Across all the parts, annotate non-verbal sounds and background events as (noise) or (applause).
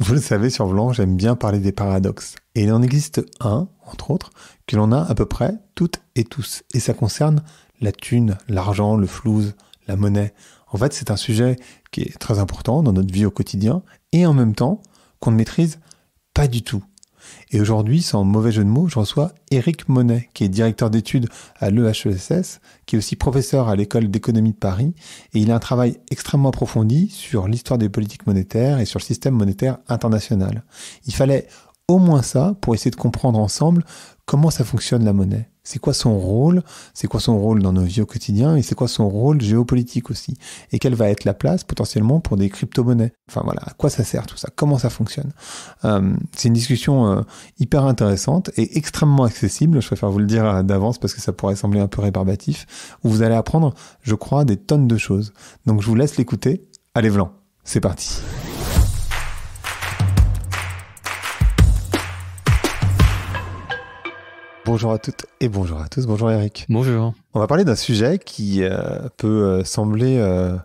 Vous le savez, sur Blanc j'aime bien parler des paradoxes. Et il en existe un, entre autres, que l'on a à peu près toutes et tous. Et ça concerne la thune, l'argent, le flouze, la monnaie. En fait, c'est un sujet qui est très important dans notre vie au quotidien et en même temps qu'on ne maîtrise pas du tout. Et aujourd'hui, sans mauvais jeu de mots, je reçois Eric Monet, qui est directeur d'études à l'EHESS, qui est aussi professeur à l'école d'économie de Paris, et il a un travail extrêmement approfondi sur l'histoire des politiques monétaires et sur le système monétaire international. Il fallait au moins ça pour essayer de comprendre ensemble comment ça fonctionne la monnaie. C'est quoi son rôle C'est quoi son rôle dans nos vies au quotidien Et c'est quoi son rôle géopolitique aussi Et quelle va être la place potentiellement pour des crypto-monnaies Enfin voilà, à quoi ça sert tout ça Comment ça fonctionne euh, C'est une discussion euh, hyper intéressante et extrêmement accessible. Je préfère vous le dire euh, d'avance parce que ça pourrait sembler un peu rébarbatif. vous allez apprendre, je crois, des tonnes de choses. Donc je vous laisse l'écouter. Allez, Vlan, c'est parti. Bonjour à toutes et bonjour à tous. Bonjour Eric. Bonjour. On va parler d'un sujet qui euh, peut euh, sembler euh,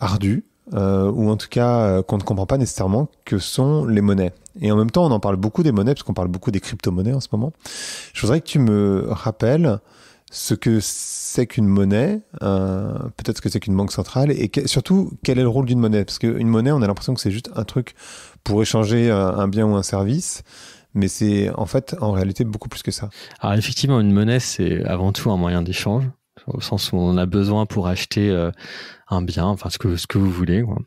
ardu, ou en tout cas qu'on ne comprend pas nécessairement, que sont les monnaies. Et en même temps, on en parle beaucoup des monnaies, parce qu'on parle beaucoup des crypto-monnaies en ce moment. Je voudrais que tu me rappelles ce que c'est qu'une monnaie, peut-être ce que c'est qu'une banque centrale, et surtout quel est le rôle d'une monnaie. Parce qu'une monnaie, on a l'impression que c'est juste un truc pour échanger un bien ou un service mais c'est en fait en réalité beaucoup plus que ça. Alors effectivement, une monnaie, c'est avant tout un moyen d'échange, au sens où on a besoin pour acheter euh, un bien, enfin ce que, ce que vous voulez. Quoi.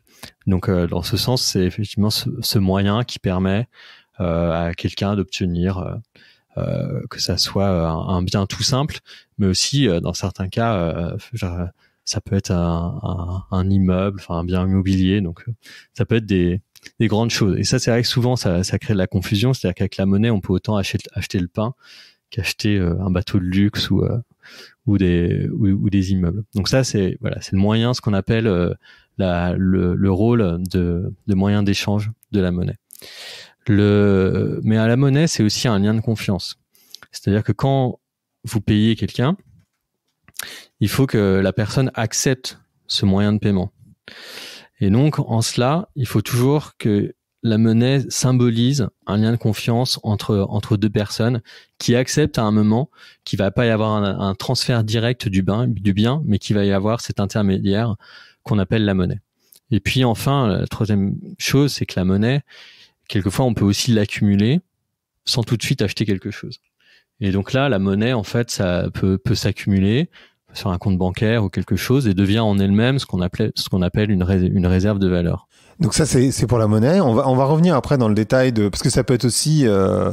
Donc euh, dans ce sens, c'est effectivement ce, moyen qui permet euh, à quelqu'un d'obtenir... que ça soit un, bien tout simple, mais aussi dans certains cas, ça peut être un, un, un immeuble, enfin un bien immobilier. Donc, ça peut être des, des grandes choses. Et ça, c'est vrai que souvent, ça, crée de la confusion. C'est-à-dire qu'avec la monnaie, on peut autant acheter, acheter le pain qu'acheter euh, un bateau de luxe ou, euh, ou, des, ou, des immeubles. Donc ça, c'est voilà, c'est le moyen, ce qu'on appelle euh, la, le, rôle de, de moyen d'échange de la monnaie. Le, mais à la monnaie, c'est aussi un lien de confiance. C'est-à-dire que quand vous payez quelqu'un, il faut que la personne accepte ce moyen de paiement. Et donc, en cela, il faut toujours que la monnaie symbolise un lien de confiance entre, entre deux personnes qui acceptent à un moment qu'il va pas y avoir un, transfert direct du, bien, du bien, mais qu'il va y avoir cet intermédiaire qu'on appelle la monnaie. Et puis enfin, la troisième chose, c'est que la monnaie, quelquefois, on peut aussi l'accumuler sans tout de suite acheter quelque chose. Et donc là, la monnaie, en fait, ça peut, peut s'accumuler sur un compte bancaire ou quelque chose et devient en elle-même ce qu'on ce qu'on appelle une, une réserve de valeur. Donc ça c'est pour la monnaie. On va on va revenir après dans le détail de parce que ça peut être aussi euh,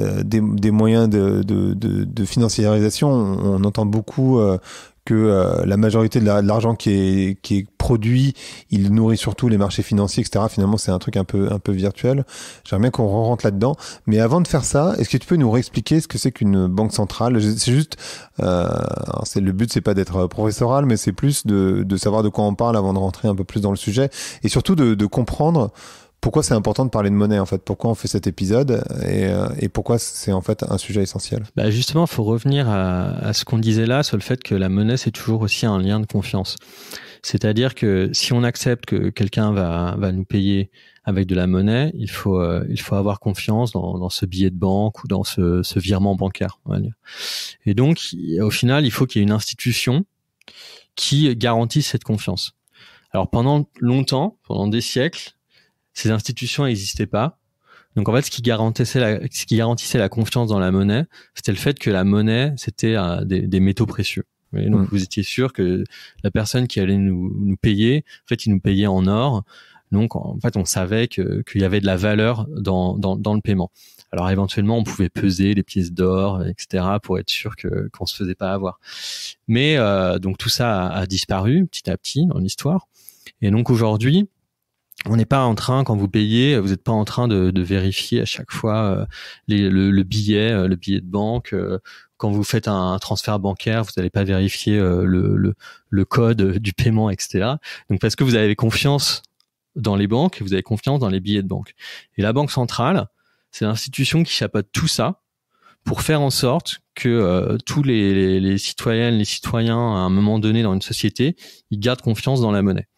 euh, des, des, moyens de, de, de, de, financiarisation, on, entend beaucoup euh, que euh, la majorité de l'argent qui, est, qui est produit, il nourrit surtout les marchés financiers, etc. Finalement, c'est un truc un peu, un peu virtuel. J'aimerais bien qu'on rentre là-dedans. Mais avant de faire ça, est-ce que tu peux nous réexpliquer ce que c'est qu'une banque centrale C'est juste, euh, c'est le but, c'est pas d'être professoral, mais c'est plus de, de savoir de quoi on parle avant de rentrer un peu plus dans le sujet et surtout de, de comprendre pourquoi c'est important de parler de monnaie en fait Pourquoi on fait cet épisode et, euh, pourquoi c'est en fait un sujet essentiel bah Justement, il faut revenir à, ce qu'on disait là sur le fait que la monnaie c'est toujours aussi un lien de confiance. C'est-à-dire que si on accepte que quelqu'un va, va nous payer avec de la monnaie, il faut, euh, il faut avoir confiance dans, dans, ce billet de banque ou dans ce, ce virement bancaire. On va dire. Et donc, au final, il faut qu'il y ait une institution qui garantisse cette confiance. Alors pendant longtemps, pendant des siècles, ces institutions n'existaient pas. Donc en fait, ce qui garantissait la, ce qui garantissait la confiance dans la monnaie, c'était le fait que la monnaie, c'était euh, des, métaux précieux. Et donc mmh. vous étiez sûr que la personne qui allait nous, nous payer, en fait, il nous payait en or. Donc en fait, on savait qu'il y avait de la valeur dans, dans, dans le paiement. Alors éventuellement, on pouvait peser les pièces d'or, etc., pour être sûr que qu'on se faisait pas avoir. Mais euh, donc tout ça a, a, disparu petit à petit dans l'histoire. Et donc aujourd'hui, on n'est pas en train, quand vous payez, vous n'êtes pas en train de, vérifier à chaque fois euh, le, billet, euh, le billet de banque. Euh, quand vous faites un, transfert bancaire, vous n'allez pas vérifier le, code du paiement, etc. Donc parce que vous avez confiance dans les banques, vous avez confiance dans les billets de banque. Et la banque centrale, c'est l'institution qui chapeaute tout ça pour faire en sorte que tous les, les, les citoyennes, les citoyens, à un moment donné dans une société, ils gardent confiance dans la monnaie.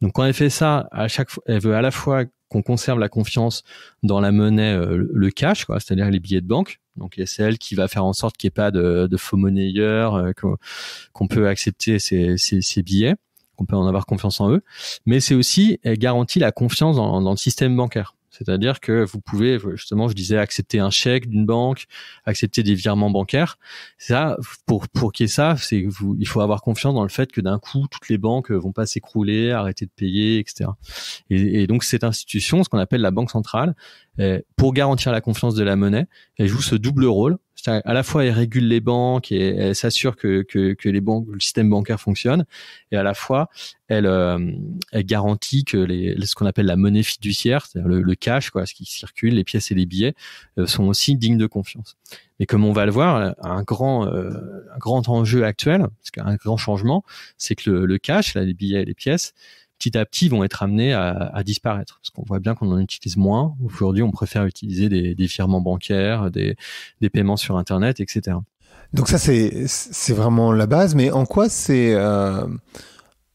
Donc quand elle fait ça, à chaque fois, elle veut à la fois qu'on conserve la confiance dans la monnaie, euh, le cash, quoi, c'est-à-dire les billets de banque. Donc c'est elle qui va faire en sorte qu'il n'y ait pas de, faux monnayeurs, euh, qu'on peut accepter ces, billets, qu'on peut en avoir confiance en eux. Mais c'est aussi, elle garantit la confiance dans le système bancaire. C'est-à-dire que vous pouvez, justement, je disais, accepter un chèque d'une banque, accepter des virements bancaires. Ça, pour, pour qu'il y ait ça, c'est, vous, il faut avoir confiance dans le fait que d'un coup, toutes les banques vont pas s'écrouler, arrêter de payer, etc. Et, et donc, cette institution, ce qu'on appelle la banque centrale, pour garantir la confiance de la monnaie, elle joue ce double rôle -à, la fois, elle régule les banques et elle s'assure que, que, les banques, le système bancaire fonctionne, et à la fois, elle, euh, garantit que les, ce qu'on appelle la monnaie fiduciaire, c'est-à-dire le, cash, quoi, ce qui circule, les pièces et les billets, euh, sont aussi dignes de confiance. Mais comme on va le voir, un grand, euh, un grand enjeu actuel, parce qu'un grand changement, c'est que le, cash, là, les billets et les pièces, petit à petit vont être amenés à, disparaître. Parce qu'on voit bien qu'on en utilise moins. Aujourd'hui, on préfère utiliser des, des bancaires, des, paiements sur Internet, etc. Donc ça, c'est vraiment la base. Mais en quoi c'est... Euh,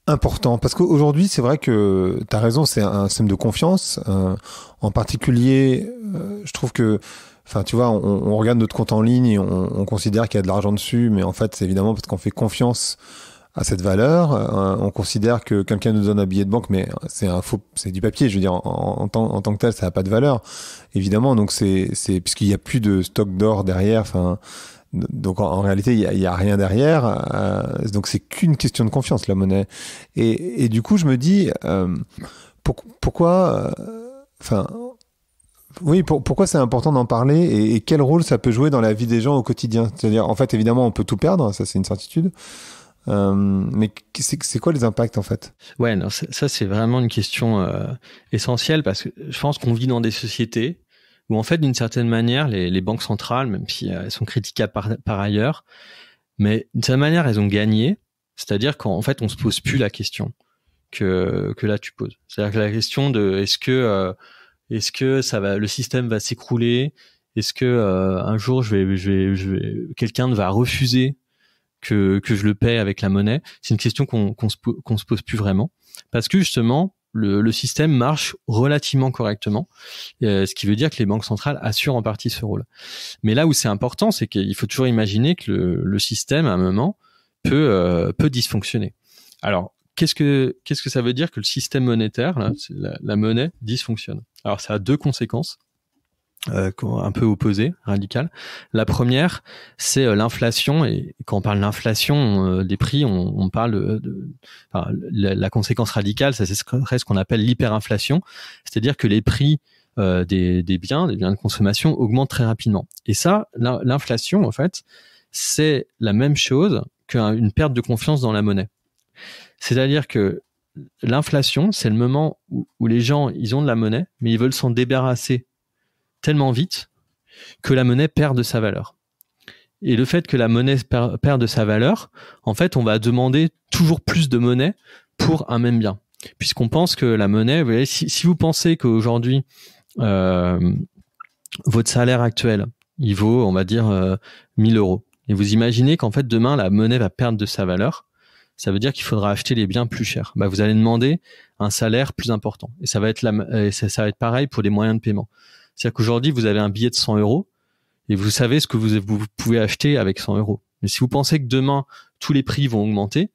important parce qu'aujourd'hui c'est vrai que tu as raison c'est un système de confiance euh, en particulier euh, je trouve que enfin tu vois on, regarde notre compte en ligne et on, on considère qu'il y a de l'argent dessus mais en fait c'est évidemment parce qu'on fait confiance à cette valeur. Euh, on considère que quelqu'un nous donne un billet de banque, mais c'est un faux, c'est du papier. Je veux dire, en, tant, que tel, ça n'a pas de valeur, évidemment. Donc c'est, c'est puisqu'il n'y a plus de stock d'or derrière. Enfin, donc en, réalité, il n'y a, rien derrière. Euh, donc c'est qu'une question de confiance la monnaie. Et, du coup, je me dis euh, pourquoi, enfin. oui, pourquoi c'est important d'en parler et, et, quel rôle ça peut jouer dans la vie des gens au quotidien C'est-à-dire, en fait, évidemment, on peut tout perdre, ça c'est une certitude. Euh, mais c'est quoi les impacts en fait Ouais, non, ça c'est vraiment une question euh, essentielle parce que je pense qu'on vit dans des sociétés où en fait d'une certaine manière les, les, banques centrales, même si euh, elles sont critiquables par, par ailleurs, mais d'une certaine manière elles ont gagné, c'est-à-dire qu'en fait on se pose plus la question que, que là tu poses. C'est-à-dire que la question de est-ce que euh, est-ce que ça va le système va s'écrouler est-ce que un jour je vais, je vais, je vais quelqu'un va refuser que, je le paie avec la monnaie, c'est une question qu'on ne se, pose plus vraiment. Parce que justement, le, système marche relativement correctement, euh, ce qui veut dire que les banques centrales assurent en partie ce rôle. Mais là où c'est important, c'est qu'il faut toujours imaginer que le, système, à un moment, peut, euh, dysfonctionner. Alors, qu'est-ce que ça veut dire que le système monétaire, la, monnaie, dysfonctionne Alors, ça a deux conséquences. Euh, un peu opposées, radicales. La première, c'est euh, l'inflation. Et quand on parle d'inflation euh, des prix, on, parle de, la, conséquence radicale, ça c'est ce qu'on appelle l'hyperinflation, c'est-à-dire que les prix des, biens, des biens de consommation, augmentent très rapidement. Et ça, l'inflation, en fait, c'est la même chose qu'une perte de confiance dans la monnaie. C'est-à-dire que l'inflation, c'est le moment où les gens, ils ont de la monnaie, mais ils veulent s'en débarrasser tellement vite que la monnaie perd de sa valeur. Et le fait que la monnaie perd de sa valeur, en fait, on va demander toujours plus de monnaie pour un même bien. Puisqu'on pense que la monnaie, si, vous pensez qu'aujourd'hui, euh, votre salaire actuel, il vaut, on va dire, 1000 euh, euros. Et vous imaginez qu'en fait, demain, la monnaie va perdre de sa valeur. Ça veut dire qu'il faudra acheter les biens plus chers. Bah, vous allez demander un salaire plus important. Et ça va être, ça va être pareil pour les moyens de paiement. C'est-à-dire qu'aujourd'hui, vous avez un billet de 100 euros et vous savez ce que vous, pouvez acheter avec 100 euros. Mais si vous pensez que demain, tous les prix vont augmenter,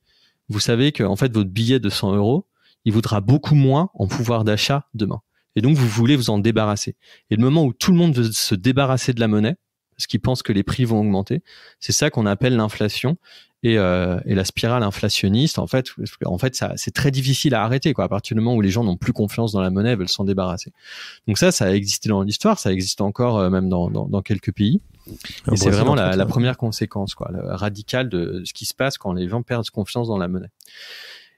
vous savez que en fait, votre billet de 100 euros, il vaudra beaucoup moins en pouvoir d'achat demain. Et donc, vous voulez vous en débarrasser. Et le moment où tout le monde veut se débarrasser de la monnaie, parce qu'il pense que les prix vont augmenter, c'est ça qu'on appelle l'inflation. Et, euh, et, la spirale inflationniste, en fait, en fait, ça, c'est très difficile à arrêter, quoi. À partir du moment où les gens n'ont plus confiance dans la monnaie, veulent s'en débarrasser. Donc ça, ça a existé dans l'histoire, ça existe encore euh, même dans, dans, dans, quelques pays. Et, c'est vraiment la, la, première conséquence, quoi, radicale de ce qui se passe quand les gens perdent confiance dans la monnaie.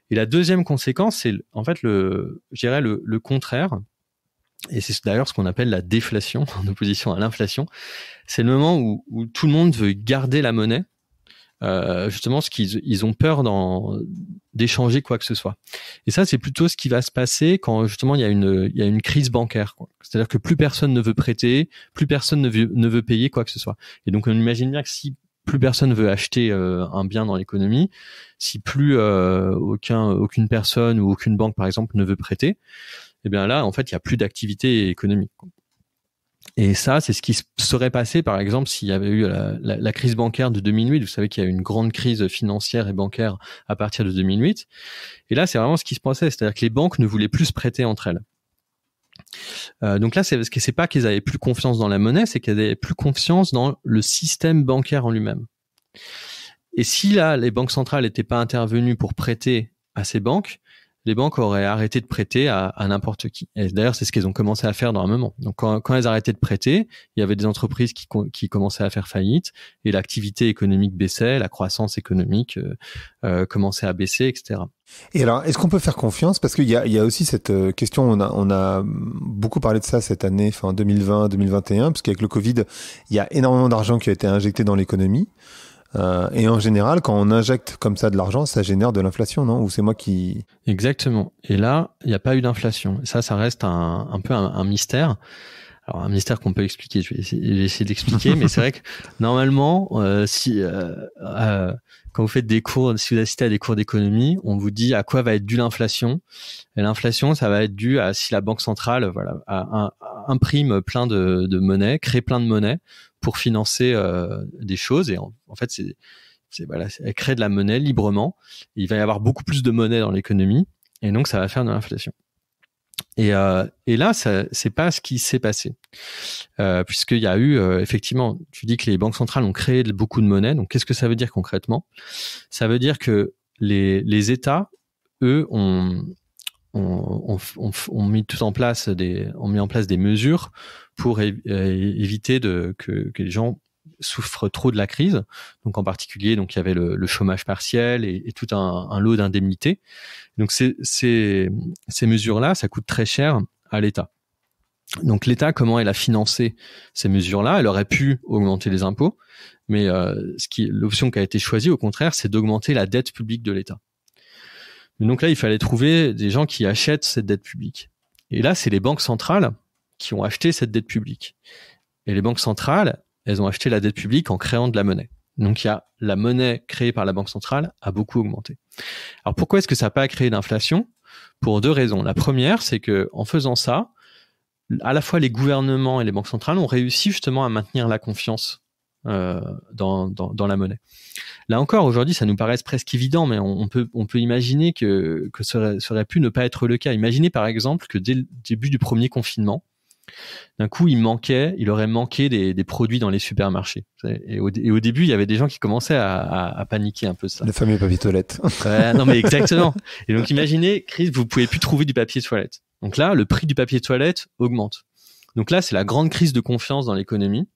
Et la deuxième conséquence, c'est en fait le, je dirais le, le contraire. Et c'est d'ailleurs ce qu'on appelle la déflation, (laughs) en opposition à l'inflation. C'est le moment où tout le monde veut garder la monnaie euh, justement ce qu'ils ils ont peur d'échanger quoi que ce soit. Et ça, c'est plutôt ce qui va se passer quand justement il y a une, une crise bancaire. C'est-à-dire que plus personne ne veut prêter, plus personne ne veut, payer quoi que ce soit. Et donc on imagine bien que si plus personne veut acheter euh, un bien dans l'économie, si plus euh, aucun, aucune personne ou aucune banque par exemple ne veut prêter, eh bien là en fait il n'y a plus d'activité économique. Et ça, c'est ce qui serait passé, par exemple, s'il y avait eu la, crise bancaire de 2008. Vous savez qu'il y a eu une grande crise financière et bancaire à partir de 2008. Et là, c'est vraiment ce qui se passait, c'est-à-dire que les banques ne voulaient plus se prêter entre elles. Euh, donc là, c'est parce que c'est pas qu'elles avaient plus confiance dans la monnaie, c'est qu'elles avaient plus confiance dans le système bancaire en lui-même. Et si là, les banques centrales n'étaient pas intervenues pour prêter à ces banques, les banques auraient arrêté de prêter à, n'importe qui. d'ailleurs, c'est ce qu'elles ont commencé à faire dans un moment. Donc, quand, quand, elles arrêtaient de prêter, il y avait des entreprises qui, qui commençaient à faire faillite et l'activité économique baissait, la croissance économique euh, euh, commençait à baisser, etc. Et alors, est-ce qu'on peut faire confiance Parce qu'il y, y a, aussi cette euh, question, on a, on a, beaucoup parlé de ça cette année, fin 2020, 2021, parce qu'avec le Covid, il y a énormément d'argent qui a été injecté dans l'économie. Euh, et en général, quand on injecte comme ça de l'argent, ça génère de l'inflation, non Ou c'est moi qui... Exactement. Et là, il n'y a pas eu d'inflation. Ça, ça reste un, un peu un, mystère. Alors, un mystère qu'on peut expliquer. Je vais essayer, d'expliquer, mais c'est vrai que (laughs) normalement, euh, si euh, euh, quand vous faites des cours, si vous assistez à des cours d'économie, on vous dit à quoi va être due l'inflation. Et l'inflation, ça va être dû à si la banque centrale voilà, imprime plein de, de monnaie, crée plein de monnaie pour financer euh, des choses. Et en, fait, c'est, voilà, elle crée de la monnaie librement. Il va y avoir beaucoup plus de monnaie dans l'économie, et donc ça va faire de l'inflation. Et, euh, là, ce n'est pas ce qui s'est passé. Euh, puisqu'il y a eu, effectivement, tu dis que les banques centrales ont créé beaucoup de monnaie. Donc, qu'est-ce que ça veut dire concrètement Ça veut dire que les, États, eux, ont, ont, mis en place des, ont mis en place des mesures pour éviter de, que, les gens souffrent trop de la crise. Donc en particulier, donc il y avait le, chômage partiel et, tout un, lot d'indemnités. Donc ces, mesures-là, ça coûte très cher à l'État. Donc l'État, comment elle a financé ces mesures-là Elle aurait pu augmenter les impôts, mais euh, l'option qui a été choisie, au contraire, c'est d'augmenter la dette publique de l'État. donc là, il fallait trouver des gens qui achètent cette dette publique. Et là, c'est les banques centrales qui ont acheté cette dette publique. Et les banques centrales, elles ont acheté la dette publique en créant de la monnaie. Donc il y a la monnaie créée par la banque centrale a beaucoup augmenté. Alors pourquoi est-ce que ça n'a pas créé d'inflation Pour deux raisons. La première, c'est que en faisant ça, à la fois les gouvernements et les banques centrales ont réussi justement à maintenir la confiance euh, dans, dans, la monnaie. Là encore, aujourd'hui, ça nous paraît presque évident, mais on, peut, on peut imaginer que, que ça aurait pu ne pas être le cas. Imaginez par exemple que dès le début du premier confinement, d'un coup, il manquait, il aurait manqué des, produits dans les supermarchés. Et au, début, il y avait des gens qui commençaient à, paniquer un peu ça. les fameux papier toilette. (laughs) ouais, non, mais exactement. Et donc, imaginez, Chris, vous pouvez plus trouver du papier toilette. Donc là, le prix du papier toilette augmente. Donc là, c'est la grande crise de confiance dans l'économie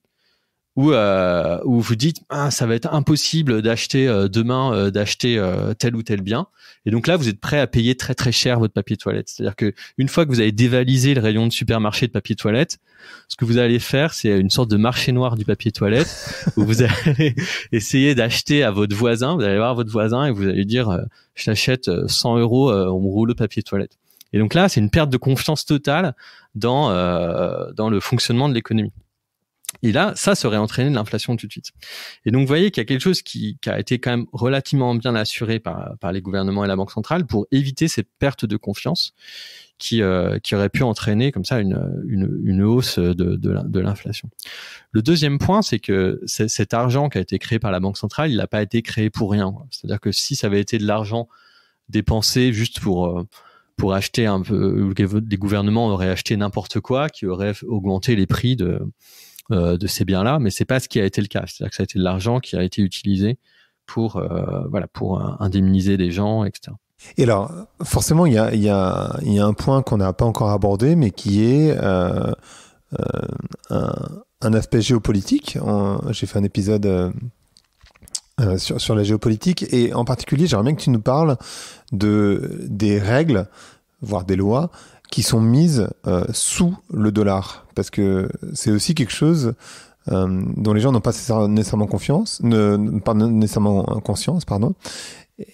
où euh, où vous dites ah, ça va être impossible d'acheter euh, demain euh, d'acheter euh, tel ou tel bien et donc là vous êtes prêt à payer très très cher votre papier toilette c'est-à-dire que une fois que vous avez dévalisé le rayon de supermarché de papier toilette ce que vous allez faire c'est une sorte de marché noir du papier toilette (laughs) où vous allez essayer d'acheter à votre voisin vous allez voir votre voisin et vous allez dire je t'achète 100 euros on roule le papier toilette et donc là c'est une perte de confiance totale dans dans le fonctionnement de l'économie et là, ça serait entraîné de l'inflation tout de suite. Et donc, vous voyez qu'il y a quelque chose qui, a été quand même relativement bien assuré par, les gouvernements et la Banque centrale pour éviter ces perte de confiance qui, euh, qui auraient pu entraîner comme ça une, une, hausse de, de, l'inflation. Le deuxième point, c'est que cet argent qui a été créé par la Banque centrale, il n'a pas été créé pour rien. C'est-à-dire que si ça avait été de l'argent dépensé juste pour... Euh, pour acheter un peu, les gouvernements auraient acheté n'importe quoi qui aurait augmenté les prix de, euh, de ces biens-là, mais c'est pas ce qui a été le cas. C'est-à-dire que ça a été de l'argent qui a été utilisé pour, euh, voilà, pour euh, indemniser des gens, etc. Et alors, forcément, il y a, un point qu'on n'a pas encore abordé, mais qui est un, aspect géopolitique. J'ai fait un épisode sur, la géopolitique, et en particulier, j'aimerais bien que tu nous parles de, des règles, voire des lois, qui sont mises euh, sous le dollar, parce que c'est aussi quelque chose euh, dont les gens n'ont pas nécessairement confiance, ne, pas nécessairement conscience, pardon.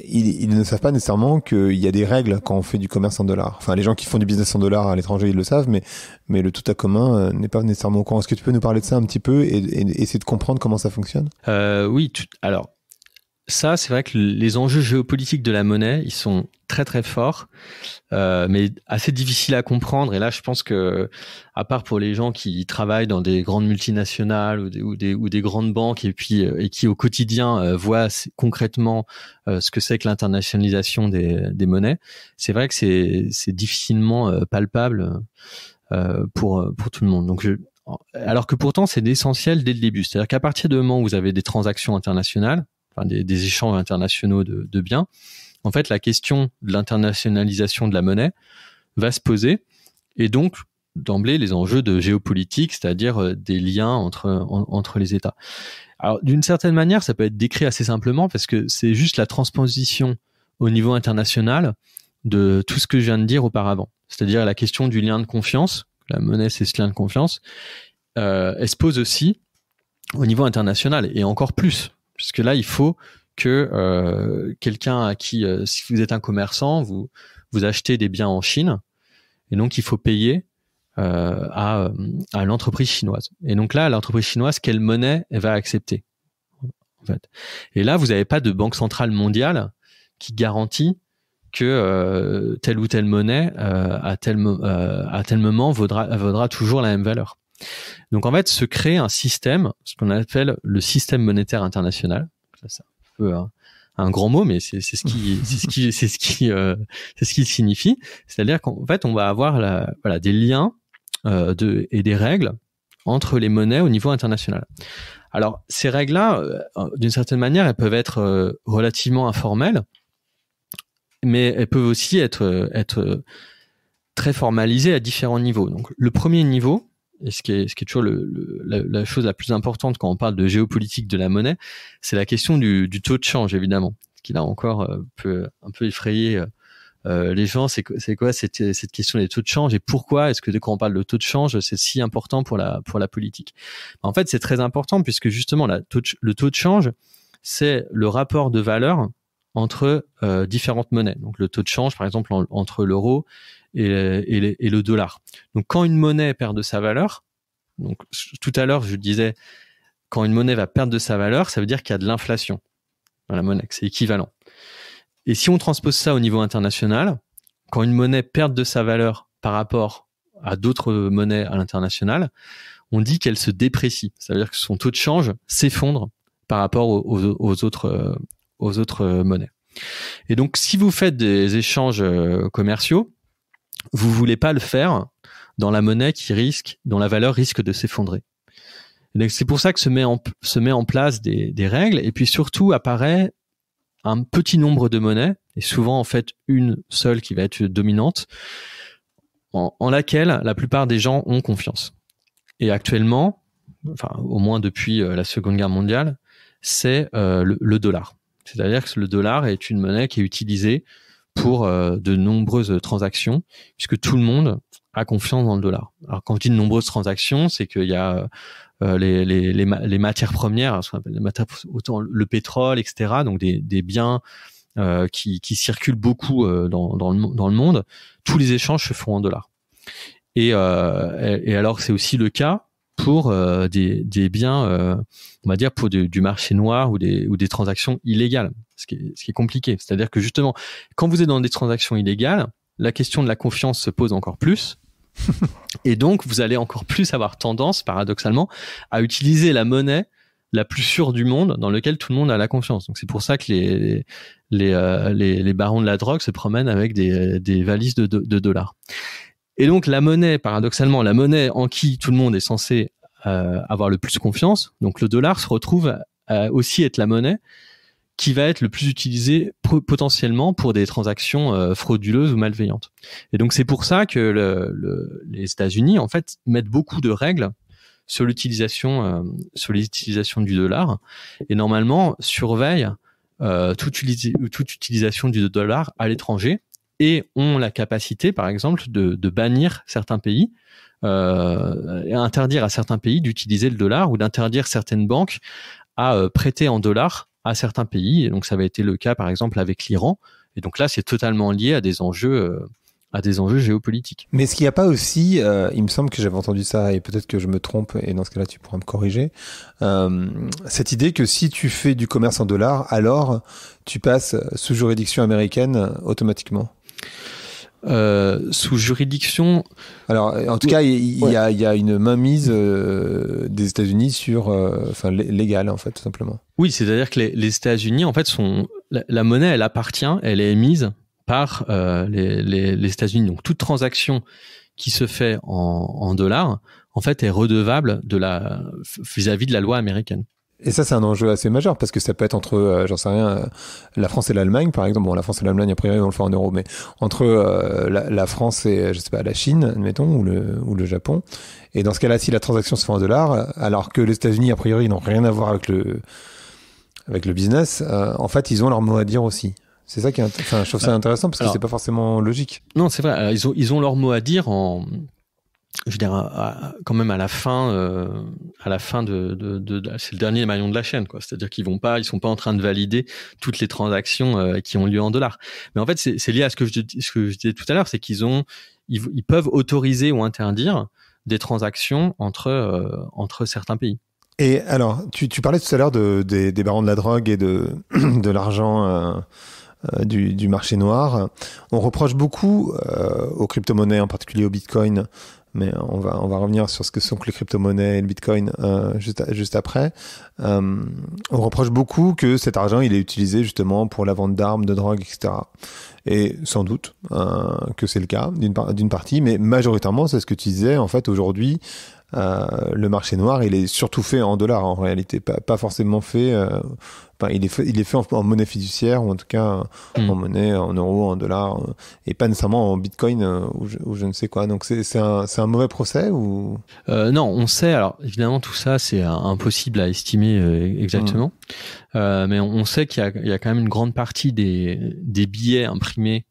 Ils, ne savent pas nécessairement qu'il y a des règles quand on fait du commerce en dollars. Enfin, les gens qui font du business en dollars à l'étranger, ils le savent, mais, mais le tout à commun euh, n'est pas nécessairement au courant. Est-ce que tu peux nous parler de ça un petit peu et, essayer de comprendre comment ça fonctionne Oui, alors ça, c'est vrai que les enjeux géopolitiques de la monnaie, ils sont très très forts, euh, mais assez difficiles à comprendre. Et là, je pense que, à part pour les gens qui travaillent dans des grandes multinationales ou des, ou des, grandes banques et puis euh, et qui au quotidien euh, voient concrètement ce que c'est que l'internationalisation des, des monnaies, c'est vrai que c'est c'est difficilement palpable pour pour tout le monde. Donc alors que pourtant c'est essentiel dès le début. C'est-à-dire qu'à partir du moment où vous avez des transactions internationales, des, échanges internationaux de, biens, en fait, la question de l'internationalisation de la monnaie va se poser. Et donc, d'emblée, les enjeux de géopolitique, c'est-à-dire euh, des liens entre, entre les États. Alors, d'une certaine manière, ça peut être décrit assez simplement parce que c'est juste la transposition au niveau international de tout ce que je viens de dire auparavant. C'est-à-dire la question du lien de confiance, la monnaie c'est ce lien de confiance, euh, elle se pose aussi au niveau international et encore plus Puisque là, il faut que euh, quelqu'un à qui, euh, si vous êtes un commerçant, vous, vous achetez des biens en Chine, et donc il faut payer euh, à, l'entreprise chinoise. Et donc là, l'entreprise chinoise, quelle monnaie elle va accepter en fait. Et là, vous n'avez pas de banque centrale mondiale qui garantit que telle ou telle monnaie à, tel, à tel moment vaudra, vaudra toujours la même valeur. Donc en fait, se crée un système, ce qu'on appelle le système monétaire international. c'est un peu un, grand mot, mais (laughs) c'est ce qui, c'est ce qui, euh, c'est ce qui, signifie. C'est-à-dire qu'en fait, on va avoir des liens euh, et des règles entre les monnaies au niveau international. Alors ces règles-là, euh, d'une certaine manière, elles peuvent être relativement informelles, mais elles peuvent aussi être être très formalisées à différents niveaux. Donc le premier niveau, et ce qui est, ce qui est toujours le, la, chose la plus importante quand on parle de géopolitique de la monnaie, c'est la question du, du, taux de change, évidemment, qui a encore euh, peut un peu effrayé euh, euh, les gens, c'est quoi cette, cette, question des taux de change et pourquoi est-ce que dès qu'on parle de taux de change, c'est si important pour la, pour la politique En fait, c'est très important puisque justement, la le taux de change, c'est le rapport de valeur entre euh, différentes monnaies. Donc le taux de change, par exemple, entre l'euro et, le dollar. Donc quand une monnaie perd de sa valeur, donc tout à l'heure je disais quand une monnaie va perdre de sa valeur, ça veut dire qu'il y a de l'inflation dans la monnaie, c'est équivalent. Et si on transpose ça au niveau international, quand une monnaie perd de sa valeur par rapport à d'autres monnaies à l'international, on dit qu'elle se déprécie. Ça veut dire que son taux de change s'effondre par rapport aux autres, euh, aux autres euh, monnaies. Et donc, si vous faites des échanges euh, commerciaux, vous voulez pas le faire dans la monnaie qui risque, dont la valeur risque de s'effondrer. C'est pour ça que se met en, place des, règles et puis surtout apparaît un petit nombre de monnaies et souvent en fait une seule qui va être dominante en, laquelle la plupart des gens ont confiance. Et actuellement, au moins depuis euh, la Seconde Guerre mondiale, c'est le dollar. C'est-à-dire que le dollar est une monnaie qui est utilisée pour euh, de nombreuses transactions, puisque tout le monde a confiance dans le dollar. Alors quand je dis de nombreuses transactions, c'est qu'il y a euh, les, matières premières, le pétrole, etc., donc des, biens euh, qui, circulent beaucoup dans, le, monde, tous les échanges se font en dollars. et alors c'est aussi le cas pour euh, des, biens, euh, on va dire, pour du marché noir ou des, ou des transactions illégales, ce qui est, compliqué. C'est-à-dire que justement, quand vous êtes dans des transactions illégales, la question de la confiance se pose encore plus. (laughs) et donc, vous allez encore plus avoir tendance, paradoxalement, à utiliser la monnaie la plus sûre du monde dans laquelle tout le monde a la confiance. Donc c'est pour ça que les les, euh, les, barons de la drogue se promènent avec des, des valises de, de, de dollars. Et donc la monnaie, paradoxalement, la monnaie en qui tout le monde est censé euh, avoir le plus confiance, donc le dollar se retrouve euh, aussi être la monnaie qui va être le plus utilisée potentiellement pour des transactions euh, frauduleuses ou malveillantes. Et donc c'est pour ça que les États-Unis en fait mettent beaucoup de règles sur l'utilisation sur l'utilisation du dollar et normalement surveillent toute, utilisation du dollar à l'étranger et ont la capacité, par exemple, de, bannir certains pays, euh, interdire à certains pays d'utiliser le dollar ou d'interdire certaines banques à euh, prêter en dollars à certains pays. Et donc, ça avait été le cas, par exemple, avec l'Iran. Et donc là, c'est totalement lié à des enjeux. Euh, à des enjeux géopolitiques. Mais ce qu'il n'y a pas aussi, euh, il me semble que j'avais entendu ça et peut-être que je me trompe et dans ce cas-là tu pourras me corriger, cette idée que si tu fais du commerce en dollars, alors tu passes sous juridiction américaine automatiquement euh, sous juridiction. Alors, en tout cas, il y, a, une mainmise euh, des États-Unis sur, euh, enfin, légale en fait, tout simplement. Oui, c'est-à-dire que les, États-Unis, en fait, sont la, monnaie, elle appartient, elle est émise par les, États-Unis. Donc, toute transaction qui se fait en, dollars, en fait, est redevable de la vis à -vis de la loi américaine. Et ça, c'est un enjeu assez majeur parce que ça peut être entre, euh, j'en sais rien, euh, la France et l'Allemagne, par exemple. Bon, la France et l'Allemagne, a priori, on le fait en euros, mais entre euh, la, France et, je sais pas, la Chine, admettons, ou le, ou le Japon. Et dans ce cas-là, si la transaction se fait en dollars, alors que les États-Unis, a priori, n'ont rien à voir avec le, avec le business, en fait, ils ont leur mot à dire aussi. C'est ça qui est, enfin, je trouve ça ah. intéressant parce que c'est pas forcément logique. Non, c'est vrai. ils ont, ils ont leur mot à dire en, je veux dire, quand même à la fin, euh, à la fin de, c'est le dernier maillon de la chaîne, quoi. C'est-à-dire qu'ils vont pas, ils sont pas en train de valider toutes les transactions euh, qui ont lieu en dollars. Mais en fait, c'est lié à ce que je, ce que disais tout à l'heure, c'est qu'ils ont, ils, peuvent autoriser ou interdire des transactions entre euh, entre certains pays. Et alors, tu, parlais tout à l'heure des, barons de la drogue et de (clears throat) de l'argent. Du, du, marché noir. On reproche beaucoup aux crypto-monnaies, en particulier au Bitcoin, mais on va, on va revenir sur ce que sont les crypto-monnaies et le bitcoin euh, juste, juste après. Euh, on reproche beaucoup que cet argent, il est utilisé justement pour la vente d'armes, de drogue, etc. Et sans doute euh, que c'est le cas d'une d'une partie, mais majoritairement, c'est ce que tu disais, en fait, aujourd'hui, euh, le marché noir, il est surtout fait en dollars en réalité, pas, forcément fait. Euh, enfin, il est fait, il est fait en, monnaie fiduciaire ou en tout cas euh, hmm. en monnaie, en euros, en dollars et pas nécessairement en bitcoin ou je, ne sais quoi. Donc c'est un, un, mauvais procès ou Non, on sait. Alors évidemment, tout ça c'est impossible à estimer exactement, hmm. mais on, sait qu'il y, y, a quand même une grande partie des, billets imprimés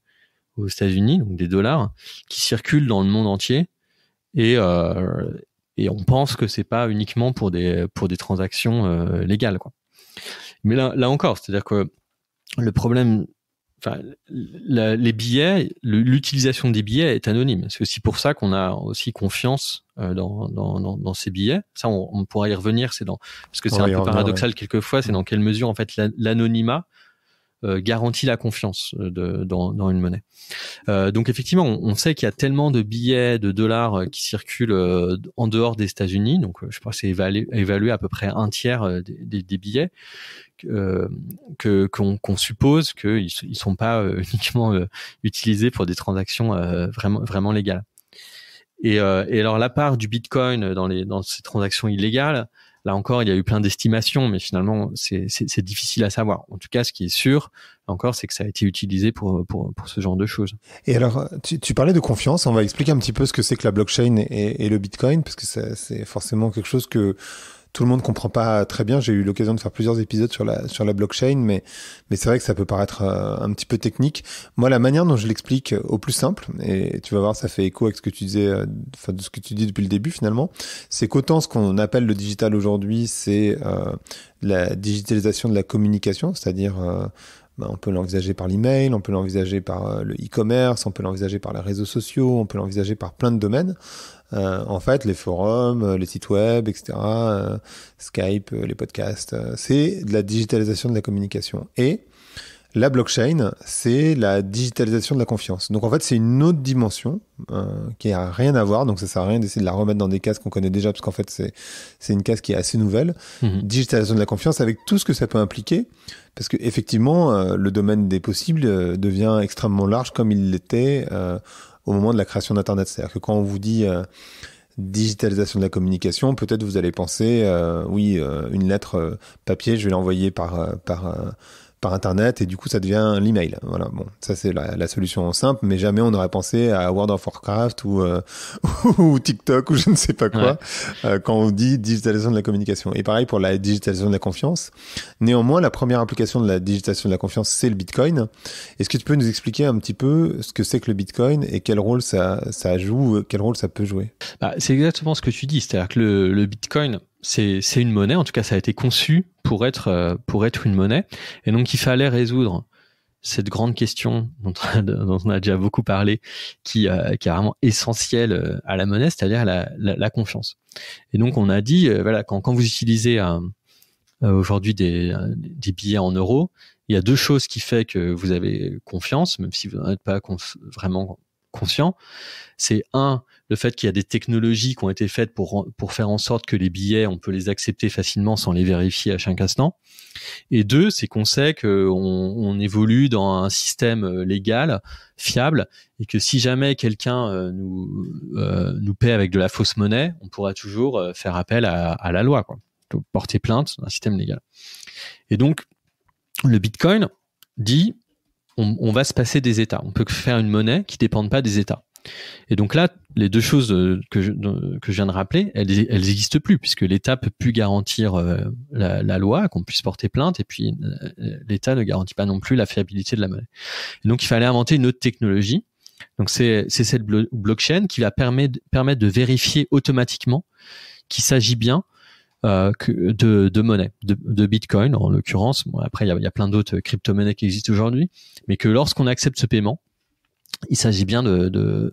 aux États-Unis, donc des dollars, qui circulent dans le monde entier. Et, euh, et on pense que c'est pas uniquement pour des pour des transactions euh, légales quoi. Mais là, là encore, c'est-à-dire que le problème Enfin, les billets, l'utilisation des billets est anonyme. C'est aussi pour ça qu'on a aussi confiance euh, dans, dans, dans, ces billets. Ça, on, pourra y revenir. C'est dans parce que c'est un peu paradoxal quelquefois. C'est dans quelle mesure en fait l'anonymat euh, garantit la confiance euh, dans, dans, une monnaie. Euh, donc effectivement, on, sait qu'il y a tellement de billets de dollars qui circulent en dehors des États-Unis, donc je pense que c'est évalué, à peu près un tiers des, billets, que qu'on suppose qu'ils ne sont pas (laughs) uniquement utilisés pour des transactions vraiment vraiment légales. Et, et alors la part du Bitcoin dans les dans ces transactions illégales, Là encore, il y a eu plein d'estimations, mais finalement, c'est difficile à savoir. En tout cas, ce qui est sûr, encore, c'est que ça a été utilisé pour, pour, ce genre de choses. Et alors, tu, parlais de confiance. On va expliquer un petit peu ce que c'est que la blockchain et, le Bitcoin, parce que c'est forcément quelque chose que tout le monde comprend pas très bien. J'ai eu l'occasion de faire plusieurs épisodes sur la, la blockchain, mais, mais c'est vrai que ça peut paraître euh, un petit peu technique. Moi, la manière dont je l'explique au plus simple, et tu vas voir, ça fait écho avec ce que tu disais, euh, enfin, de ce que tu dis depuis le début finalement, c'est qu'autant ce qu'on appelle le digital aujourd'hui, c'est euh, la digitalisation de la communication, c'est-à-dire bah, on peut l'envisager par l'email, on peut l'envisager par le e-commerce, on peut l'envisager par les réseaux sociaux, on peut l'envisager par plein de domaines. Euh, en fait, les forums, euh, les sites web, etc., euh, Skype, les podcasts, c'est de la digitalisation de la communication. Et la blockchain, c'est la digitalisation de la confiance. Donc en fait, c'est une autre dimension qui n'a rien à voir. Donc ça sert à rien d'essayer de la remettre dans des cases qu'on connaît déjà, parce qu'en fait, c'est une case qui est assez nouvelle. Mhm. Digitalisation de la confiance avec tout ce que ça peut impliquer. Parce que effectivement, le domaine des possibles devient extrêmement large comme il l'était au moment de la création d'Internet. C'est-à-dire que quand on vous dit euh, digitalisation de la communication, peut-être vous allez penser, euh, oui, euh, une lettre papier, je vais l'envoyer par, par par Internet et du coup ça devient l'email. Voilà, bon, ça c'est la, solution simple, mais jamais on n'aurait pensé à World of Warcraft euh, (laughs) ou, TikTok ou je ne sais pas quoi euh, quand on dit digitalisation de la communication. Et pareil pour la digitalisation de la confiance. Néanmoins, la première application de la digitalisation de la confiance, c'est le Bitcoin. Est-ce que tu peux nous expliquer un petit peu ce que c'est que le Bitcoin et quel rôle ça, ça joue, euh, quel rôle ça peut jouer bah, C'est exactement ce que tu dis, c'est-à-dire que le, le Bitcoin c'est une monnaie, en tout cas ça a été conçu pour être, euh, pour être une monnaie. Et donc il fallait résoudre cette grande question dont, (laughs) on a déjà beaucoup parlé, qui, euh, est vraiment essentielle euh, à la monnaie, c'est-à-dire la, confiance. Et donc on a dit, voilà, quand, vous utilisez aujourd'hui des, des, billets en euros, il y a deux choses qui font que vous avez confiance, même si vous n'en êtes pas vraiment conscient, c'est un, le fait qu'il y a des technologies qui ont été faites pour, pour faire en sorte que les billets, on peut les accepter facilement sans les vérifier à chaque instant. Et deux, c'est qu'on sait qu'on on évolue dans un système euh, légal, fiable, et que si jamais quelqu'un euh, nous, euh, nous paie avec de la fausse monnaie, on pourra toujours faire appel à, la loi, quoi. porter plainte, un système légal. Et donc, le Bitcoin dit, on, va se passer des États. On peut faire une monnaie qui ne dépende pas des États. Et donc là, les deux choses euh, que je, que je viens de rappeler, elles, elles plus puisque l'État peut plus garantir euh, la, loi, qu'on puisse porter plainte, et puis euh, l'État ne garantit pas non plus la fiabilité de la monnaie. donc il fallait inventer une autre technologie. Donc c'est cette blockchain qui va permettre, permettre de vérifier automatiquement qu'il s'agit bien euh, de, monnaie, de, Bitcoin en l'occurrence. Bon, après, il y a, plein d'autres euh, crypto-monnaies qui existent aujourd'hui, mais que lorsqu'on accepte ce paiement, il s'agit bien de,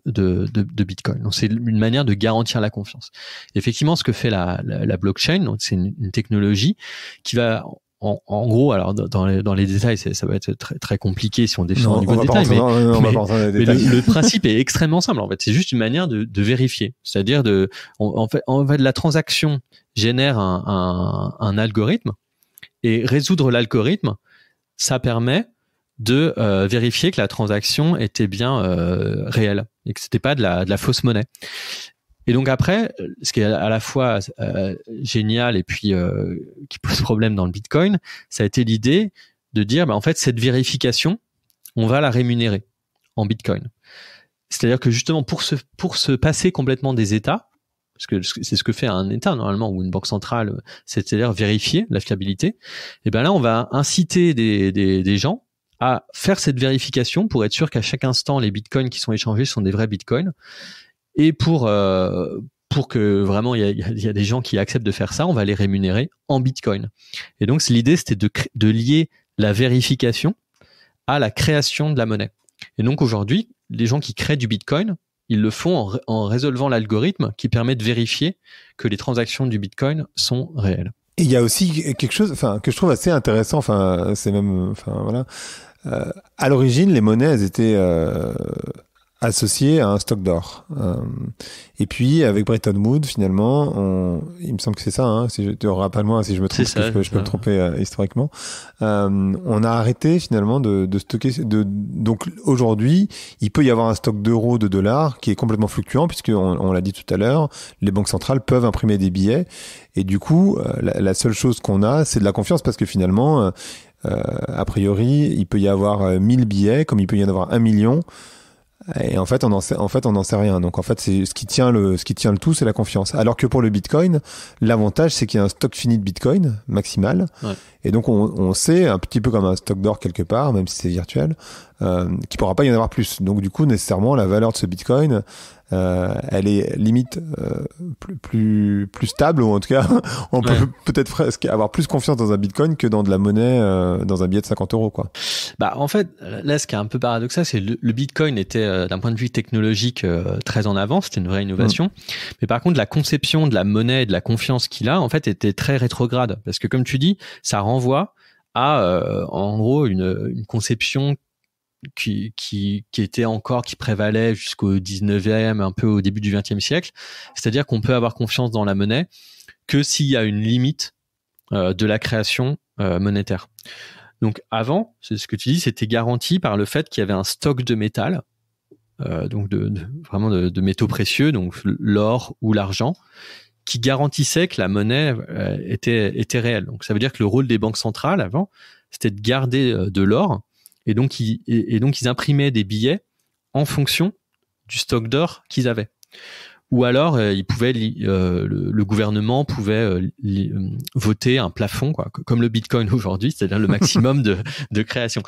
de, Bitcoin. Donc, c'est une manière de garantir la confiance. Effectivement, ce que fait la, la, blockchain, c'est une, technologie qui va en, gros, alors dans les, dans les détails, ça va être très, très compliqué si on définit au niveau des détails, mais, le, (laughs) principe est extrêmement simple. En fait, c'est juste une manière de, vérifier, c'est-à-dire de, en, fait, la transaction génère un, un, algorithme et résoudre l'algorithme, ça permet de euh, vérifier que la transaction était bien euh, réelle et que c'était pas de la, de la fausse monnaie. Et donc après, euh, ce qui est à la fois euh, génial et puis euh, qui pose problème dans le Bitcoin, ça a été l'idée de dire, bah, en fait, cette vérification, on va la rémunérer en Bitcoin. C'est-à-dire que justement, pour se, pour se passer complètement des États, parce que c'est ce que fait un État normalement ou une banque centrale, c'est-à-dire vérifier la fiabilité, et bien là, on va inciter des gens à faire cette vérification pour être sûr qu'à chaque instant, les bitcoins qui sont échangés sont des vrais bitcoins. Et pour, euh, pour que vraiment il y, a des gens qui acceptent de faire ça, on va les rémunérer en Bitcoin. Et donc l'idée c'était de, de lier la vérification à la création de la monnaie. Et donc aujourd'hui, les gens qui créent du Bitcoin, ils le font en, résolvant l'algorithme qui permet de vérifier que les transactions du Bitcoin sont réelles. Et il y a aussi quelque chose, enfin, que je trouve assez intéressant. Enfin, c'est même, enfin voilà. Euh, à l'origine, les monnaies, elles étaient euh, associé à un stock d'or. Euh, et puis avec Bretton Woods, finalement, on, il me semble que c'est ça. Hein, si je, tu auras pas moi si je me trompe, je, peux, me tromper euh, historiquement. Euh, on a arrêté finalement de, de stocker. De, donc aujourd'hui, il peut y avoir un stock d'euros, de dollars qui est complètement fluctuant puisque on, l'a dit tout à l'heure, les banques centrales peuvent imprimer des billets et du coup, euh, la, la seule chose qu'on a, c'est de la confiance parce que finalement, euh, a priori, il peut y avoir 1000 billets comme il peut y en avoir un million. Et en fait, on en sait, en fait, on n'en sait rien. Donc, en fait, c'est ce qui tient le, ce qui tient le tout, c'est la confiance. Alors que pour le Bitcoin, l'avantage, c'est qu'il y a un stock fini de Bitcoin maximal. Et donc, on, on, sait un petit peu comme un stock d'or quelque part, même si c'est virtuel, euh, qui pourra pas y en avoir plus. Donc du coup, nécessairement, la valeur de ce Bitcoin, euh, elle est limite euh, plus, plus, plus stable, ou en tout cas, (laughs) on peut peut-être presque avoir plus confiance dans un Bitcoin que dans de la monnaie, euh, dans un billet de 50 euros. Quoi. Bah, en fait, là, ce qui est un peu paradoxal, c'est le, le Bitcoin était, d'un point de vue technologique, très en avance, c'était une vraie innovation. Mm. Mais par contre, la conception de la monnaie et de la confiance qu'il a, en fait, était très rétrograde. Parce que comme tu dis, ça renvoie à, en gros, une, une conception qui, était encore, qui prévalait jusqu'au 19e, un peu au début du 20e siècle. C'est-à-dire qu'on peut avoir confiance dans la monnaie que s'il y a une limite euh, de la création euh, monétaire. Donc avant, c'est ce que tu dis, c'était garanti par le fait qu'il y avait un stock de métal, euh, donc de, vraiment de, métaux précieux, donc l'or ou l'argent, qui garantissait que la monnaie était réelle. Donc ça veut dire que le rôle des banques centrales avant, c'était de garder de l'or et donc, ils, donc, ils imprimaient des billets en fonction du stock d'or qu'ils avaient. Ou alors, euh, euh, le, gouvernement pouvait euh, voter un plafond, quoi, comme le Bitcoin (laughs) aujourd'hui, c'est-à-dire le (laughs) maximum de, création.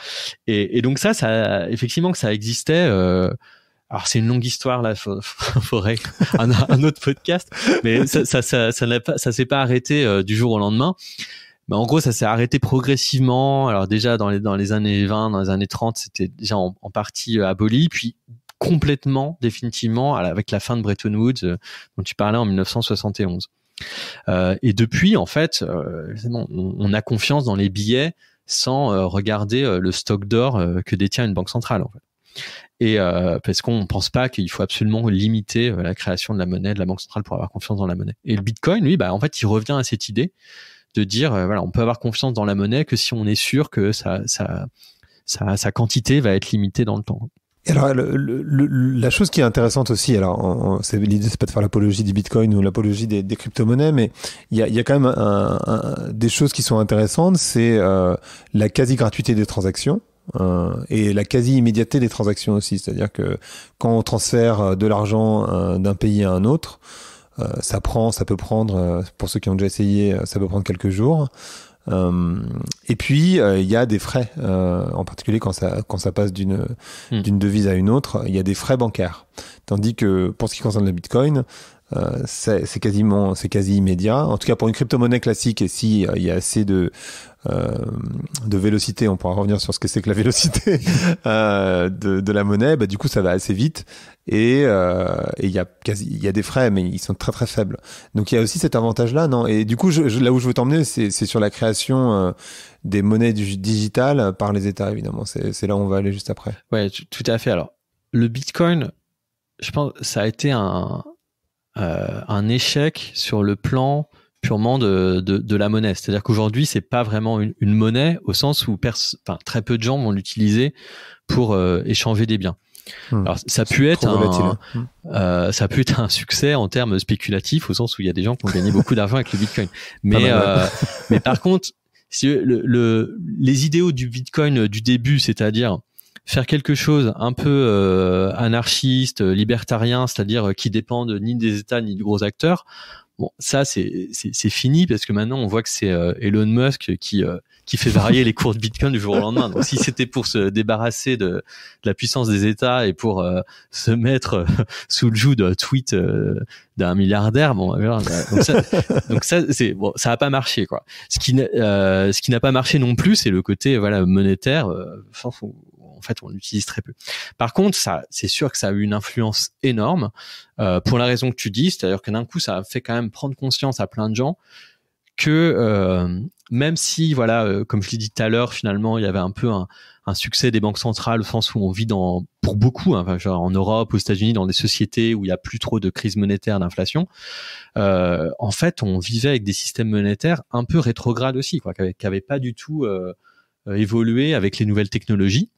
Et, donc ça, ça, effectivement, que ça existait. alors c'est une longue histoire là, (laughs) faudrait un, autre podcast, mais ça, ça, ça, ça s'est pas arrêté du jour au lendemain en gros, ça s'est arrêté progressivement. Alors déjà dans les dans les années 20, dans les années 30, c'était déjà en, partie euh, aboli, puis complètement, définitivement, avec la fin de Bretton Woods euh, dont tu parlais en 1971. Euh, et depuis, en fait, euh, on, a confiance dans les billets sans regarder le stock d'or que détient une banque centrale. Et parce qu'on ne pense pas qu'il faut absolument limiter la création de la monnaie de la banque centrale pour avoir confiance dans la monnaie. Et le Bitcoin, lui, bah, en fait, il revient à cette idée de dire euh, voilà, on peut avoir confiance dans la monnaie que si on est sûr que sa, sa, quantité va être limitée dans le temps. alors, la chose qui est intéressante aussi, alors c'est, l'idée c'est pas de faire l'apologie du Bitcoin ou l'apologie des, crypto-monnaies, mais il y a, quand même des choses qui sont intéressantes, c'est euh, la quasi-gratuité des transactions. Euh, et la quasi-immédiateté des transactions aussi, c'est-à-dire que quand on transfère de l'argent d'un pays à un autre, euh, ça prend, ça peut prendre, euh, pour ceux qui ont déjà essayé, euh, ça peut prendre quelques jours. Euh, et puis il y a des frais, euh, en particulier quand ça quand ça passe d'une hmm. d'une devise à une autre, il y a des frais bancaires. Tandis que pour ce qui concerne le Bitcoin, c'est quasiment c'est quasi immédiat. En tout cas pour une crypto-monnaie classique, et si il y a assez de euh, de vélocité, on pourra revenir sur ce que c'est que la vélocité (laughs) euh, de, la monnaie, bah, du coup ça va assez vite euh, et il y a quasi il y a des frais mais ils sont très très faibles. Donc il y a aussi cet avantage là, non Et du coup je, là où je veux t'emmener, c'est sur la création des monnaies digitales par les États évidemment. C'est là où on va aller juste après. Ouais, tout à fait. Alors le Bitcoin, je pense, ça a été un, un échec sur le plan purement de, de, la monnaie. C'est-à-dire qu'aujourd'hui, c'est pas vraiment une, monnaie au sens où très peu de gens vont l'utiliser pour euh, échanger des biens. Hmm. Alors, ça a pu être un, hein. euh, hmm. ça a pu être un succès en termes spéculatifs au sens où il y a des gens qui ont gagné (laughs) beaucoup d'argent avec le Bitcoin. Mais euh, mais par contre, si le, les idéaux du Bitcoin du début, c'est-à-dire faire quelque chose un peu anarchiste, libertarien, c'est-à-dire qui dépendent ni des États ni de gros acteurs, Bon, ça, c'est fini parce que maintenant, on voit que c'est euh, Elon Musk qui, euh, qui fait varier les cours de Bitcoin du jour au lendemain. Donc, si c'était pour se débarrasser de, la puissance des États et pour euh, se mettre sous le joug d'un tweet d'un milliardaire, bon, voilà. donc ça, donc ça, c'est bon, ça a pas marché, quoi. Ce qui, ce qui n'a pas marché non plus, c'est le côté, voilà, monétaire. Enfin, en fait, on l'utilise très peu. Par contre, ça, c'est sûr que ça a eu une influence énorme euh, pour la raison que tu dis, c'est-à-dire que d'un coup, ça a fait quand même prendre conscience à plein de gens que euh, même si, voilà, euh, comme je l'ai dit tout à l'heure, finalement, il y avait un peu un, succès des banques centrales, au sens où on vit dans, pour beaucoup, hein, en Europe, aux États-Unis, dans des sociétés où il n'y a plus trop de crise monétaire, d'inflation, en fait, on vivait avec des systèmes monétaires un peu rétrogrades aussi, quoi, qui n'avaient pas du tout évolué avec les nouvelles technologies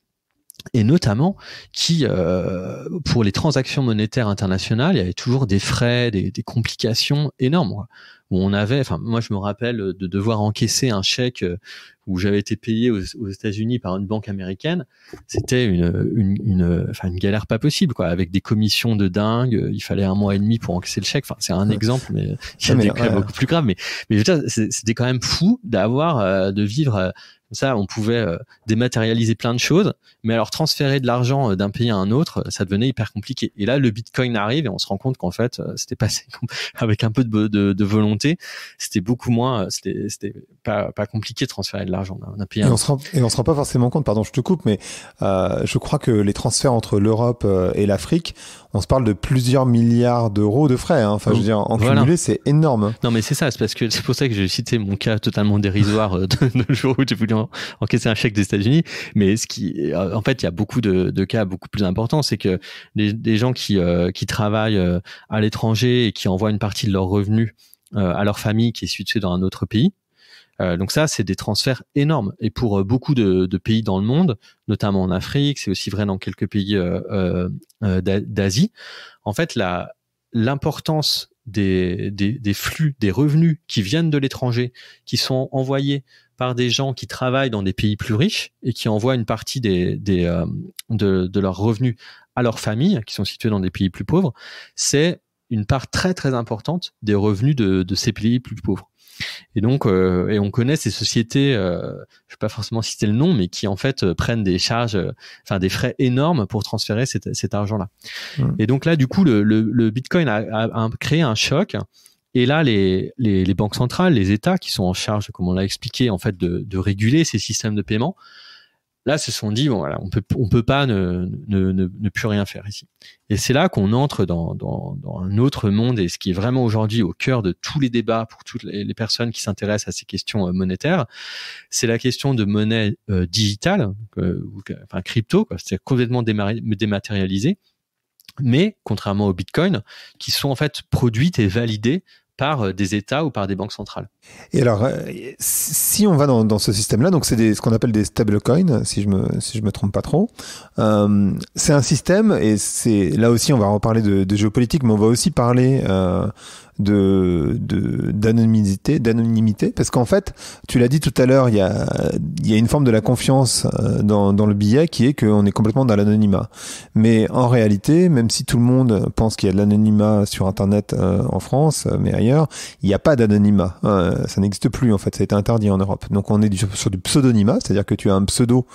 et notamment qui, euh, pour les transactions monétaires internationales, il y avait toujours des frais, des, des complications énormes. Où on avait, enfin, moi je me rappelle de devoir encaisser un chèque euh, où j'avais été payé aux, États-Unis par une banque américaine. C'était une, une, une, enfin, une galère pas possible, quoi, avec des commissions de dingue. Euh, il fallait un mois et demi pour encaisser le chèque. Enfin, c'est un exemple, mais il y a des cas beaucoup plus graves. Mais, mais c'était quand même fou d'avoir, euh, de vivre ça, on pouvait euh, dématérialiser plein de choses, mais alors transférer de l'argent euh, d'un pays à un autre, euh, ça devenait hyper compliqué. Et là, le Bitcoin arrive et on se rend compte qu'en fait, c'était passé (laughs) avec un peu de, de, volonté, c'était beaucoup moins, c'était pas, pas compliqué de transférer de l'argent d'un pays à un autre. Et on se rend pas forcément compte, pardon, je te coupe, mais je crois que les transferts entre l'Europe et l'Afrique, on se parle de plusieurs milliards d'euros de frais. Hein. Enfin, je veux oh, dire, en cumulé, c'est énorme. Non, mais c'est ça, c'est parce que c'est pour ça que j'ai cité mon cas totalement dérisoire (laughs) de, le jour où j'ai voulu en, encaisser un chèque des États-Unis. Mais ce qui, euh, en fait, il y a beaucoup de, cas beaucoup plus importants, c'est que des, gens qui, euh, travaillent euh, à l'étranger et qui envoient une partie de leurs revenus à leur famille qui est située dans un autre pays. donc ça, c'est des transferts énormes. Et pour beaucoup de, pays dans le monde, notamment en Afrique, c'est aussi vrai dans quelques pays d'Asie, en fait, l'importance des, flux, des revenus qui viennent de l'étranger, qui sont envoyés par des gens qui travaillent dans des pays plus riches et qui envoient une partie des, euh, de, leurs revenus à leurs familles qui sont situées dans des pays plus pauvres, c'est une part très très importante des revenus de, ces pays plus pauvres. Et donc, euh, et on connaît ces sociétés, euh, je ne vais pas forcément citer le nom, mais qui en fait prennent des charges, enfin des frais énormes pour transférer cet, argent-là. Mmh. Et donc là, du coup, le, Bitcoin a, créé un choc et là, les, banques centrales, les États qui sont en charge, comme on l'a expliqué, en fait, de, réguler ces systèmes de paiement, là, se sont dit, bon, voilà, on peut, on peut pas ne, ne, ne, plus rien faire ici. Et c'est là qu'on entre dans, dans, un autre monde et ce qui est vraiment aujourd'hui au cœur de tous les débats pour toutes les, personnes qui s'intéressent à ces questions euh, monétaires, c'est la question de monnaie euh, digitale, euh, enfin crypto, c'est complètement déma dématérialisé mais contrairement au Bitcoin, qui sont en fait produites et validées par euh, des États ou par des banques centrales. Et alors, euh, si on va dans, ce système-là, donc c'est ce qu'on appelle des stablecoins, si je me me trompe pas trop, euh, c'est un système et c'est là aussi on va en parler de, géopolitique, mais on va aussi parler de, d'anonymité, d'anonymité, parce qu'en fait, tu l'as dit tout à l'heure, il y a, il y a une forme de la confiance euh, dans, dans le billet qui est qu'on est complètement dans l'anonymat. Mais en réalité, même si tout le monde pense qu'il y a de l'anonymat sur Internet euh, en France, euh, mais ailleurs, il n'y a pas d'anonymat. ça n'existe plus en fait, ça a été interdit en Europe. Donc on est sur du pseudonymat, c'est-à-dire que tu as un pseudo.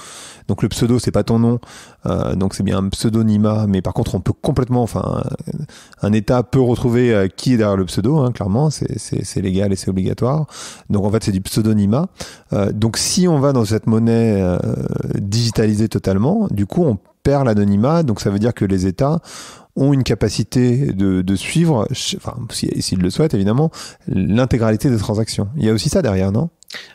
Donc le pseudo, c'est pas ton nom. Euh, donc c'est bien un pseudonymat, mais par contre on peut complètement, enfin, un État peut retrouver euh, qui est derrière le pseudo, hein, clairement, c'est légal et c'est obligatoire. Donc en fait c'est du pseudonymat. Euh, donc si on va dans cette monnaie digitalisée totalement, du coup on perd l'anonymat, donc ça veut dire que les États ont une capacité de, de suivre, enfin, s'ils le souhaitent évidemment, l'intégralité des transactions. Il y a aussi ça derrière, non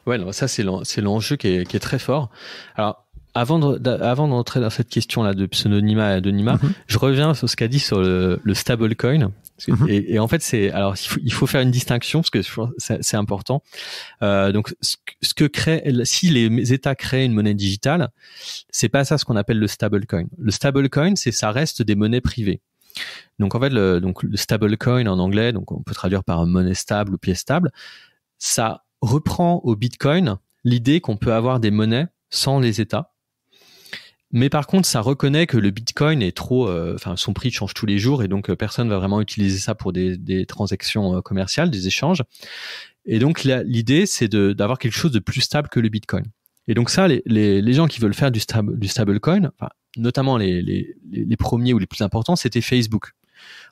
Ouais, non, ça c'est l'enjeu qui, qui est, très fort. Alors avant avant d'entrer dans cette question là de pseudonymat et anonymat, mhm. je reviens sur ce qu'a dit sur le, stablecoin. Mhm. et, en fait, c'est alors il faut, faire une distinction parce que c'est important. Euh, donc, ce, que crée si les États créent une monnaie digitale, c'est pas ça ce qu'on appelle le stablecoin. Le stablecoin, c'est ça reste des monnaies privées. Donc en fait, le, donc le stablecoin en anglais, donc on peut traduire par monnaie stable ou pièce stable, ça reprend au Bitcoin l'idée qu'on peut avoir des monnaies sans les États mais par contre, ça reconnaît que le Bitcoin est trop, euh, enfin son prix change tous les jours et donc euh, personne va vraiment utiliser ça pour des, des transactions euh, commerciales, des échanges. Et donc l'idée, c'est d'avoir quelque chose de plus stable que le Bitcoin. Et donc ça, les, les, gens qui veulent faire du, stable, du stablecoin, enfin, notamment les, les, les premiers ou les plus importants, c'était Facebook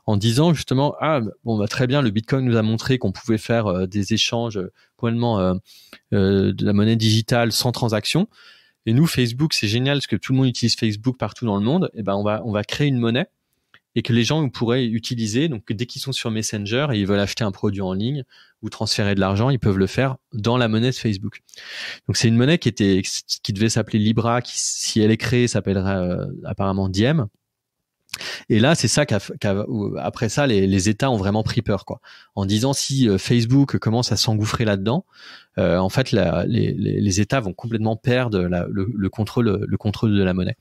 en disant justement ah bon bah très bien le Bitcoin nous a montré qu'on pouvait faire des échanges complètement de la monnaie digitale sans transaction et nous, Facebook, c'est génial parce que tout le monde utilise Facebook partout dans le monde. Et eh ben, on va, on va créer une monnaie et que les gens pourraient utiliser. Donc, dès qu'ils sont sur Messenger et ils veulent acheter un produit en ligne ou transférer de l'argent, ils peuvent le faire dans la monnaie de Facebook. Donc, c'est une monnaie qui était, qui devait s'appeler Libra, qui, si elle est créée, s'appellerait euh, apparemment Diem. Et là, c'est ça qu'après ça, les, États ont vraiment pris peur, quoi. En disant si euh, Facebook commence à s'engouffrer là-dedans, euh, en fait, les, États vont complètement perdre le, contrôle, le contrôle de la monnaie.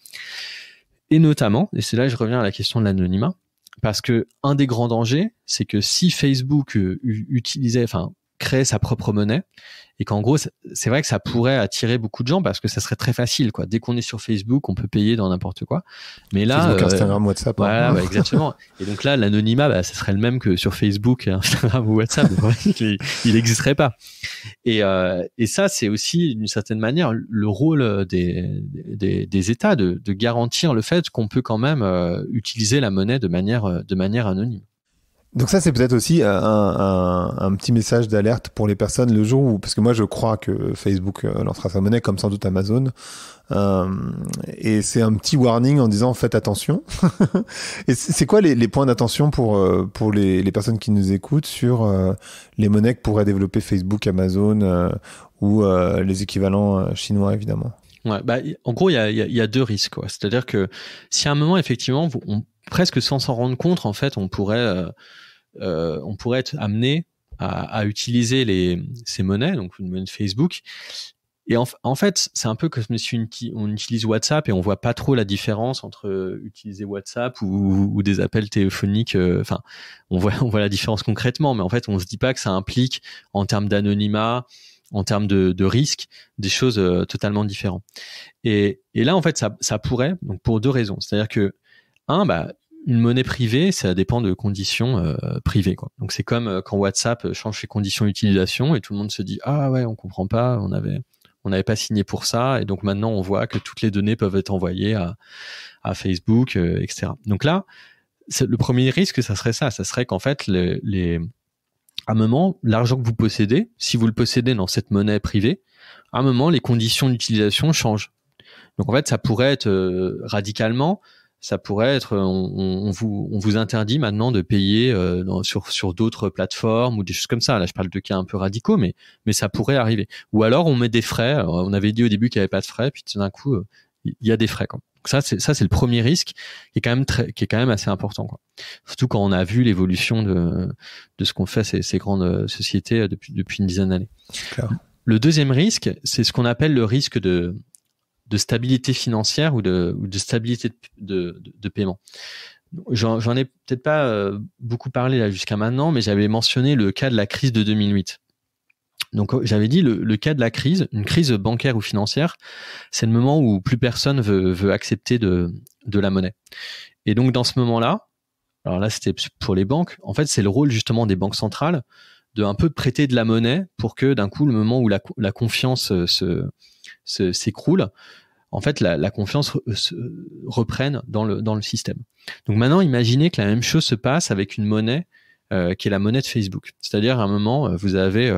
Et notamment, et c'est là que je reviens à la question de l'anonymat, parce que un des grands dangers, c'est que si Facebook euh, utilisait, enfin, créer sa propre monnaie et qu'en gros, c'est vrai que ça pourrait attirer beaucoup de gens parce que ça serait très facile. Quoi. Dès qu'on est sur Facebook, on peut payer dans n'importe quoi. Mais là, euh, Instagram, WhatsApp. Hein. (laughs) exactement. Et donc là, l'anonymat, bah, ça serait le même que sur Facebook, Instagram ou WhatsApp. (laughs) il n'existerait pas. Euh, et, ça, c'est aussi d'une certaine manière le rôle des, États de, garantir le fait qu'on peut quand même euh, utiliser la monnaie de manière anonyme. Donc ça, c'est peut-être aussi euh, un, petit message d'alerte pour les personnes le jour où, parce que moi, je crois que Facebook euh, lancera sa monnaie, comme sans doute Amazon, euh, et c'est un petit warning en disant faites attention. (laughs) et c'est quoi les, points d'attention pour pour les, personnes qui nous écoutent sur les monnaies que pourraient développer Facebook, Amazon ou les équivalents chinois, évidemment. Ouais, bah, en gros, il y a, deux risques. C'est-à-dire que si à un moment, effectivement, on, presque sans s'en rendre compte, en fait, on pourrait, euh, euh, on pourrait être amené à, utiliser les, ces monnaies, donc une monnaie Facebook. Et en, fait, c'est un peu comme si on utilise WhatsApp et on voit pas trop la différence entre utiliser WhatsApp ou, des appels téléphoniques. Euh, enfin, on voit, on voit la différence concrètement, mais en fait, on se dit pas que ça implique en termes d'anonymat, en termes de, de risque, des choses totalement différentes. Et, là, en fait, ça, pourrait, donc pour deux raisons. C'est-à-dire que un, bah, une monnaie privée, ça dépend de conditions euh, privées. Donc c'est comme euh, quand WhatsApp euh, change ses conditions d'utilisation et tout le monde se dit ah ouais on comprend pas, on avait on n'avait pas signé pour ça et donc maintenant on voit que toutes les données peuvent être envoyées à, Facebook, etc. Donc là le premier risque, ça serait ça, ça serait qu'en fait les, à un moment, l'argent que vous possédez, si vous le possédez dans cette monnaie privée, à un moment, les conditions d'utilisation changent. Donc en fait, ça pourrait être radicalement ça pourrait être on, on, vous on vous interdit maintenant de payer euh, sur sur d'autres plateformes ou des choses comme ça. Là, je parle de cas un peu radicaux, mais mais ça pourrait arriver. Ou alors on met des frais. on avait dit au début qu'il n'y avait pas de frais, puis tout d'un coup euh, il y a des frais. Quoi. Donc ça c'est ça c'est le premier risque qui est quand même très qui est quand même assez important. Quoi. Surtout quand on a vu l'évolution de de ce qu'on fait ces, ces grandes euh, sociétés euh, depuis depuis une dizaine d'années. Le deuxième risque, c'est ce qu'on appelle le risque de de stabilité financière ou de, stabilité de, paiement. J'en ai peut-être pas euh, beaucoup parlé là jusqu'à maintenant, mais j'avais mentionné le cas de la crise de 2008. Donc euh, j'avais dit le, cas de la crise, une crise bancaire ou financière, c'est le moment où plus personne veut, veut accepter de, la monnaie. Et donc dans ce moment-là, alors là c'était pour les banques, en fait c'est le rôle justement des banques centrales de un peu prêter de la monnaie pour que d'un coup le moment où la confiance euh, se, s'écroule, en fait, la, confiance euh, reprenne dans le, dans le système. Donc maintenant, imaginez que la même chose se passe avec une monnaie euh, qui est la monnaie de Facebook. C'est-à-dire, à un moment, euh, vous avez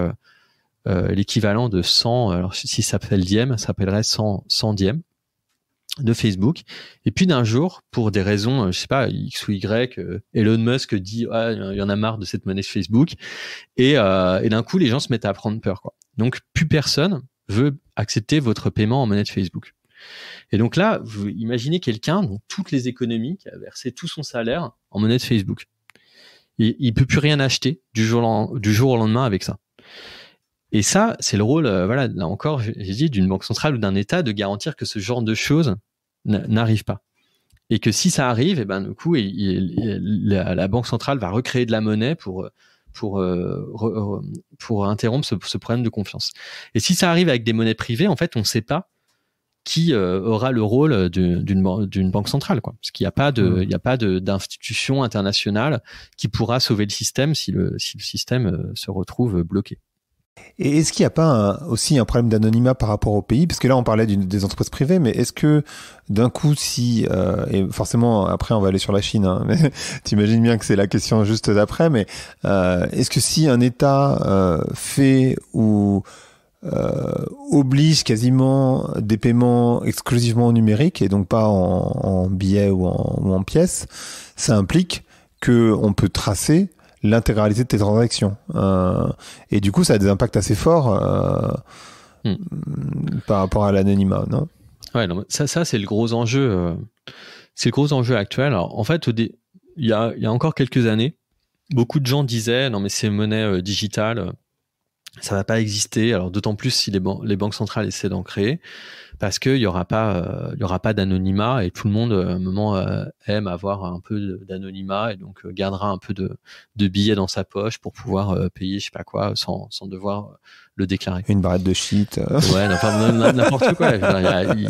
l'équivalent de 100, alors si ça s'appelle diem, ça s'appellerait 100, 100 de Facebook. Et puis d'un jour, pour des raisons, je sais pas, X ou Y, Elon Musk dit ah, il y en a marre de cette monnaie de Facebook. Et, et d'un coup, les gens se mettent à prendre peur. Quoi. Donc plus personne veut accepter votre paiement en monnaie de Facebook. Et donc là, vous imaginez quelqu'un dont toutes les économies qui a versé tout son salaire en monnaie de Facebook. Il, ne peut plus rien acheter du jour, au lendemain avec ça. Et ça, c'est le rôle, euh, voilà, là encore, j'ai dit, d'une banque centrale ou d'un État de garantir que ce genre de choses n'arrive pas. Et que si ça arrive, et eh ben, du coup, la, banque centrale va recréer de la monnaie pour euh, pour, euh, pour interrompre ce, problème de confiance. Et si ça arrive avec des monnaies privées, en fait, on ne sait pas qui euh, aura le rôle d'une banque centrale, quoi. Parce qu'il n'y a pas mm. d'institution internationale qui pourra sauver le système si si le système euh, se retrouve bloqué. Et est-ce qu'il n'y a pas aussi un problème d'anonymat par rapport au pays Parce que là, on parlait des entreprises privées, mais est-ce que d'un coup, si euh, et forcément après, on va aller sur la Chine. Hein, (laughs) t'imagines bien que c'est la question juste d'après. Mais euh, est-ce que si un État euh, fait ou oblige quasiment des paiements exclusivement numériques et donc pas en, billets ou en, en pièces, ça implique qu'on peut tracer l'intégralité de tes transactions. Euh, et du coup, ça a des impacts assez forts euh, hmm. par rapport à l'anonymat, non ça, ça c'est le gros enjeu. Euh, c'est gros enjeu actuel. en fait, il y a, encore quelques années, beaucoup de gens disaient non mais ces monnaies digitales, ça va pas exister. Alors d'autant plus si les, les, banques centrales essaient d'en créer, parce qu'il y aura pas, il euh, y aura pas d'anonymat et tout le monde euh, à un moment euh, aime avoir un peu d'anonymat et donc gardera un peu de, billets dans sa poche pour pouvoir payer je sais pas quoi sans, sans devoir le déclarer. Une barrette de shit. ouais, n'importe quoi.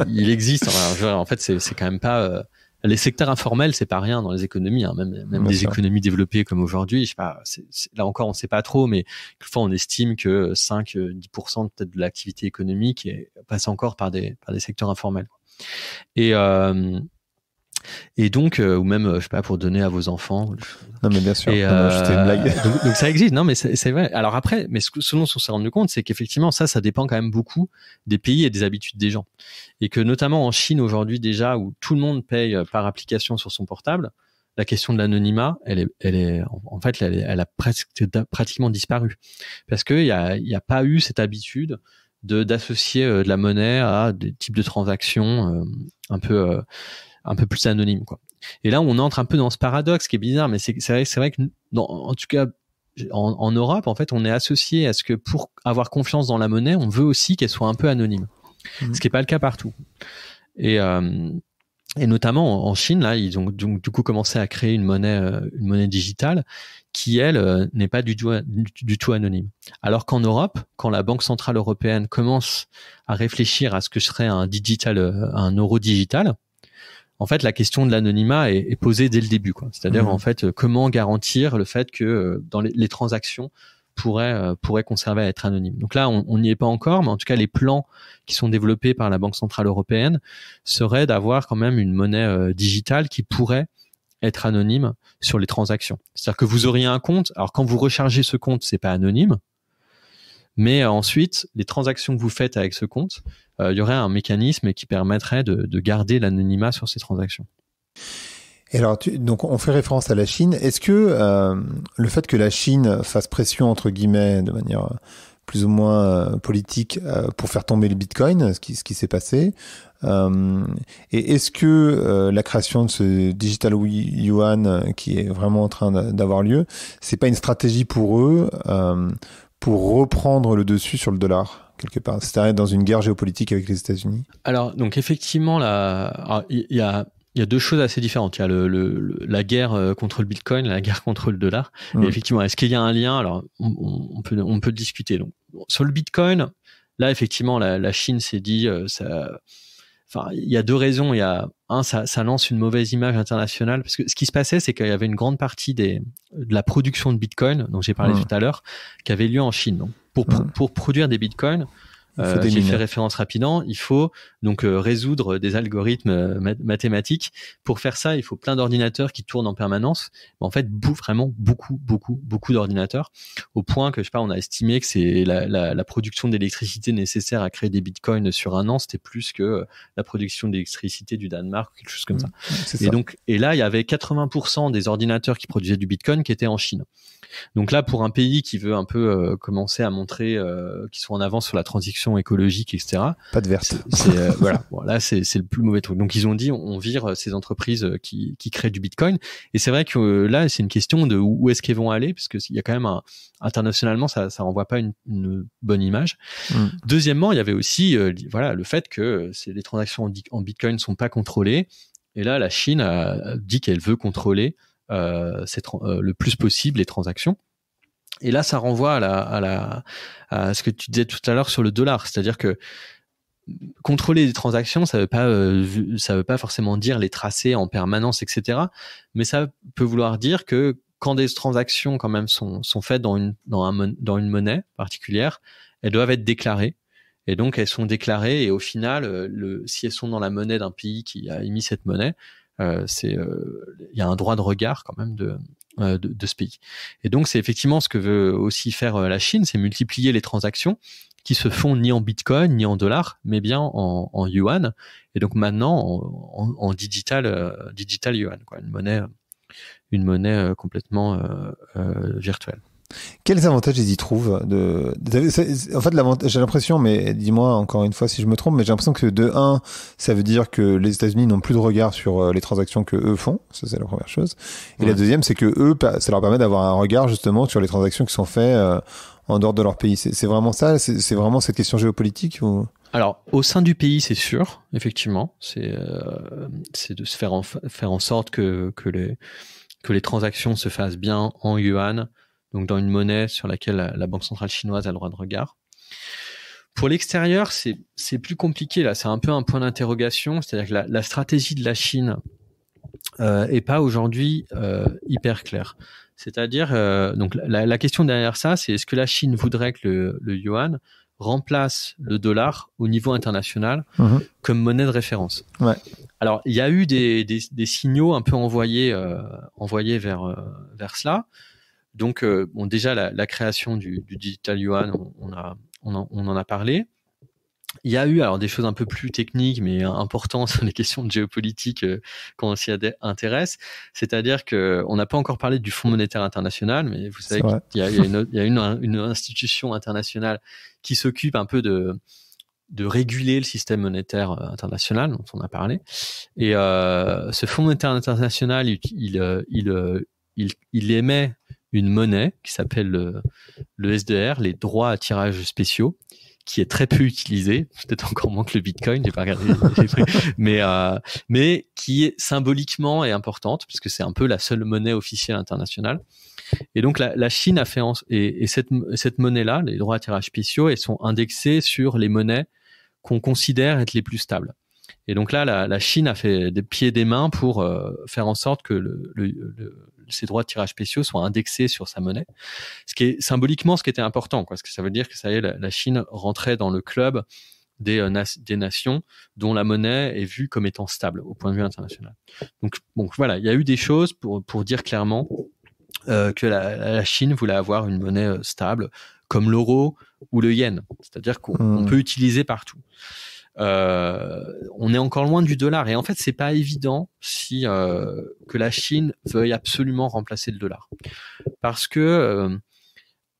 il, existe. en fait, c'est quand même pas les secteurs informels, c'est pas rien dans les économies, hein. même, même des économies développées comme aujourd'hui. Je sais pas, là encore, on sait pas trop, mais fois on estime que 5-10% euh, de l'activité économique passe encore par des, par des secteurs informels. Et, euh, et donc, euh, ou même, euh, je sais pas, pour donner à vos enfants. Non, mais bien sûr. une euh, (laughs) donc, ça existe, non, mais c'est vrai. Alors après, mais ce, ce qu'on on s'est rendu compte, c'est qu'effectivement, ça, ça dépend quand même beaucoup des pays et des habitudes des gens. Et que notamment en Chine aujourd'hui déjà, où tout le monde paye par application sur son portable, la question de l'anonymat, elle est, elle est, en fait, elle, a presque, pratiquement disparu. Parce qu'il n'y a, a pas eu cette habitude de d'associer de la monnaie à des types de transactions un peu un peu plus anonyme. Quoi. Et là, on entre un peu dans ce paradoxe qui est bizarre, mais c'est vrai, vrai que, en tout cas, en, Europe, en fait, on est associé à ce que pour avoir confiance dans la monnaie, on veut aussi qu'elle soit un peu anonyme, mmh. ce qui n'est pas le cas partout. Et, euh, et notamment en Chine, là, ils ont donc du coup commencé à créer une monnaie, euh, une monnaie digitale qui, elle, euh, n'est pas du tout, du tout anonyme. Alors qu'en Europe, quand la Banque centrale européenne commence à réfléchir à ce que serait un digital, un euro digital, en fait, la question de l'anonymat est, posée dès le début. C'est-à-dire, mmh. en fait, euh, comment garantir le fait que euh, dans les, transactions euh, pourraient, conserver à être anonymes. Donc là, on n'y est pas encore, mais en tout cas, les plans qui sont développés par la Banque Centrale Européenne seraient d'avoir quand même une monnaie digitale qui pourrait être anonyme sur les transactions. C'est-à-dire que vous auriez un compte. Alors quand vous rechargez ce compte, c'est pas anonyme, mais euh, ensuite, les transactions que vous faites avec ce compte, euh, il y aurait un mécanisme qui permettrait de, garder l'anonymat sur ces transactions. Et alors, donc on fait référence à la Chine. Est-ce que euh, le fait que la Chine fasse pression entre guillemets de manière plus ou moins politique pour faire tomber le Bitcoin, ce qui, s'est passé. et est-ce que la création de ce digital yuan qui est vraiment en train d'avoir lieu, c'est pas une stratégie pour eux pour reprendre le dessus sur le dollar quelque part C'est-à-dire dans une guerre géopolitique avec les États-Unis Alors, donc effectivement, là, ah, il y, a deux choses assez différentes. Il y a la guerre euh, contre le Bitcoin, la guerre contre le dollar. effectivement, est-ce qu'il y a un lien Alors, on, peut, discuter. Donc, sur le Bitcoin, là, effectivement, la, Chine s'est dit, euh, ça, enfin, il y a deux raisons. Il y a ça, lance une mauvaise image internationale parce que ce qui se passait, c'est qu'il y avait une grande partie de la production de Bitcoin, dont j'ai parlé mmh. tout à l'heure, qui avait lieu en Chine. Donc, pour mmh. produire des Bitcoins, euh, J'ai fait référence rapidement. Il faut donc euh, résoudre des algorithmes euh, mathématiques. Pour faire ça, il faut plein d'ordinateurs qui tournent en permanence. en fait, vraiment beaucoup, beaucoup, beaucoup d'ordinateurs. Au point que, je sais pas, on a estimé que c'est la, la, la, production d'électricité nécessaire à créer des bitcoins sur un an, c'était plus que euh, la production d'électricité du Danemark ou quelque chose comme mmh, ça. Et donc, et là, il y avait 80% des ordinateurs qui produisaient du bitcoin qui étaient en Chine. Donc là, pour un pays qui veut un peu commencer à montrer qu'ils sont en avance sur la transition écologique, etc. Pas de verser. Euh, voilà. là, c'est, le plus mauvais truc. Donc, ils ont dit, on vire euh, ces entreprises euh, qui, créent du Bitcoin. Et c'est vrai que là, c'est une question de où est-ce qu'ils vont aller, parce qu'il y a quand même internationalement, ça, ça renvoie pas une, bonne image. Hmm. Deuxièmement, il y avait aussi, voilà, le fait que les transactions en, bitcoin Bitcoin sont pas contrôlées. Et là, la Chine a dit qu'elle veut contrôler le plus possible les transactions. Et là, ça renvoie à, à, ce que tu disais tout à l'heure sur le dollar. C'est-à-dire que contrôler des transactions, ça ne veut, pas, euh, veut pas forcément dire les tracer en permanence, etc. Mais ça peut vouloir dire que quand des transactions quand même sont, faites dans une, dans, un, dans une monnaie particulière, elles doivent être déclarées. Et donc, elles sont déclarées et au final, euh, le, si elles sont dans la monnaie d'un pays qui a émis cette monnaie, euh, il y a un droit de regard quand même de, euh, de, de ce pays. Et donc c'est effectivement ce que veut aussi faire euh, la Chine, c'est multiplier les transactions qui se font ni en bitcoin ni en dollars, mais bien en, en yuan. Et donc maintenant en, en, digital, euh, digital yuan, quoi, une monnaie, une monnaie complètement virtuelle. Quels avantages ils y trouvent de... En fait, j'ai l'impression, mais dis-moi encore une fois si je me trompe, mais j'ai l'impression que de 1, ça veut dire que les États-Unis n'ont plus de regard sur euh, les transactions que eux font, ça c'est la première chose. Et la deuxième, c'est que eux, ça leur permet d'avoir un regard justement sur les transactions qui sont faites euh, en dehors de leur pays. C'est vraiment ça C'est vraiment cette question géopolitique Alors, au sein du pays, c'est sûr, effectivement. Euh, c'est de se faire en, faire en sorte que, que, les, que les transactions se fassent bien en yuan donc dans une monnaie sur laquelle la, Banque centrale chinoise a le droit de regard. Pour l'extérieur, c'est plus compliqué. Là, c'est un peu un point d'interrogation. C'est-à-dire que la, stratégie de la Chine euh, pas aujourd'hui euh, hyper claire. C'est-à-dire, euh, donc la, question derrière ça, c'est est-ce que la Chine voudrait que le, yuan remplace le dollar au niveau international mmh. comme monnaie de référence Alors, il y a eu des, des, signaux un peu envoyés, euh, envoyés vers, vers cela. Donc, euh, déjà, la, création du, digital yuan, on, en, a parlé. Il y a eu alors des choses un peu plus techniques, mais importantes (laughs) sur les questions de géopolitique euh, quand on s'y intéresse. C'est-à-dire que on n'a pas encore parlé du Fonds monétaire international, mais vous savez qu'il y a, il y a, une, institution internationale qui s'occupe un peu de réguler le système monétaire euh, international dont on a parlé. Et ce Fonds monétaire international, il, il, il, émet une monnaie qui s'appelle le, SDR, les droits à tirage spéciaux, qui est très peu utilisée, peut-être encore moins que le Bitcoin, j'ai pas regardé, mais euh, mais qui est symboliquement est importante puisque c'est un peu la seule monnaie officielle internationale. Et donc la, Chine a fait en, et, cette cette monnaie là, les droits à tirage spéciaux, elles sont indexées sur les monnaies qu'on considère être les plus stables. Et donc là, la, la Chine a fait des pieds et des mains pour euh, faire en sorte que le ses droits de tirage spéciaux soient indexés sur sa monnaie, ce qui est symboliquement ce qui était important, parce que ça veut dire que ça est, la, Chine rentrait dans le club des, euh, des, nations dont la monnaie est vue comme étant stable au point de vue international. Donc, bon, voilà, il y a eu des choses pour, pour dire clairement euh, que la, Chine voulait avoir une monnaie euh, stable comme l'euro ou le yen, c'est-à-dire qu'on hmm. peut utiliser partout. Euh, on est encore loin du dollar. Et en fait, c'est pas évident si euh, que la Chine veuille absolument remplacer le dollar, parce que euh,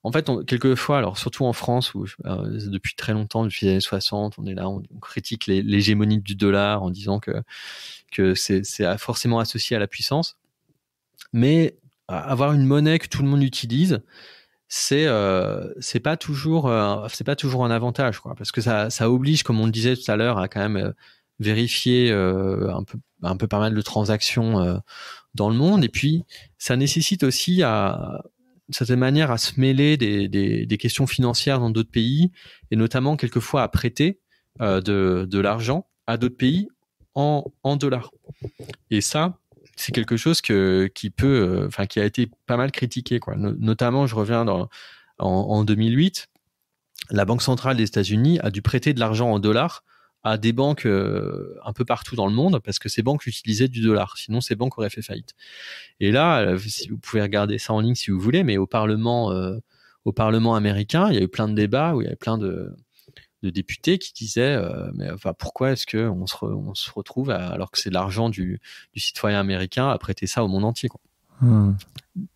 en fait, on, quelquefois, alors surtout en France, où depuis très longtemps, depuis les années 60, on est là, on, critique l'hégémonie du dollar en disant que, que c'est forcément associé à la puissance. Mais avoir une monnaie que tout le monde utilise, c'est euh, c'est pas toujours euh, c'est pas toujours un avantage quoi parce que ça, ça oblige comme on le disait tout à l'heure à quand même euh, vérifier un peu un peu pas mal de transactions dans le monde et puis ça nécessite aussi à de certaine manière à se mêler des, des, des questions financières dans d'autres pays et notamment quelquefois à prêter de, de l'argent à d'autres pays en, en dollars et ça c'est quelque chose que, qui peut, euh, enfin, qui a été pas mal critiqué, quoi. notamment, je reviens en, 2008, la Banque centrale des États-Unis a dû prêter de l'argent en dollars à des banques euh, un peu partout dans le monde parce que ces banques utilisaient du dollar. Sinon, ces banques auraient fait faillite. Et là, euh, si vous pouvez regarder ça en ligne si vous voulez, mais au Parlement, au Parlement américain, il y a eu plein de débats où il y avait plein de, de députés qui disaient euh, mais enfin pourquoi est-ce que on se, on se retrouve alors que c'est de l'argent du, citoyen américain à prêter ça au monde entier quoi. Hmm.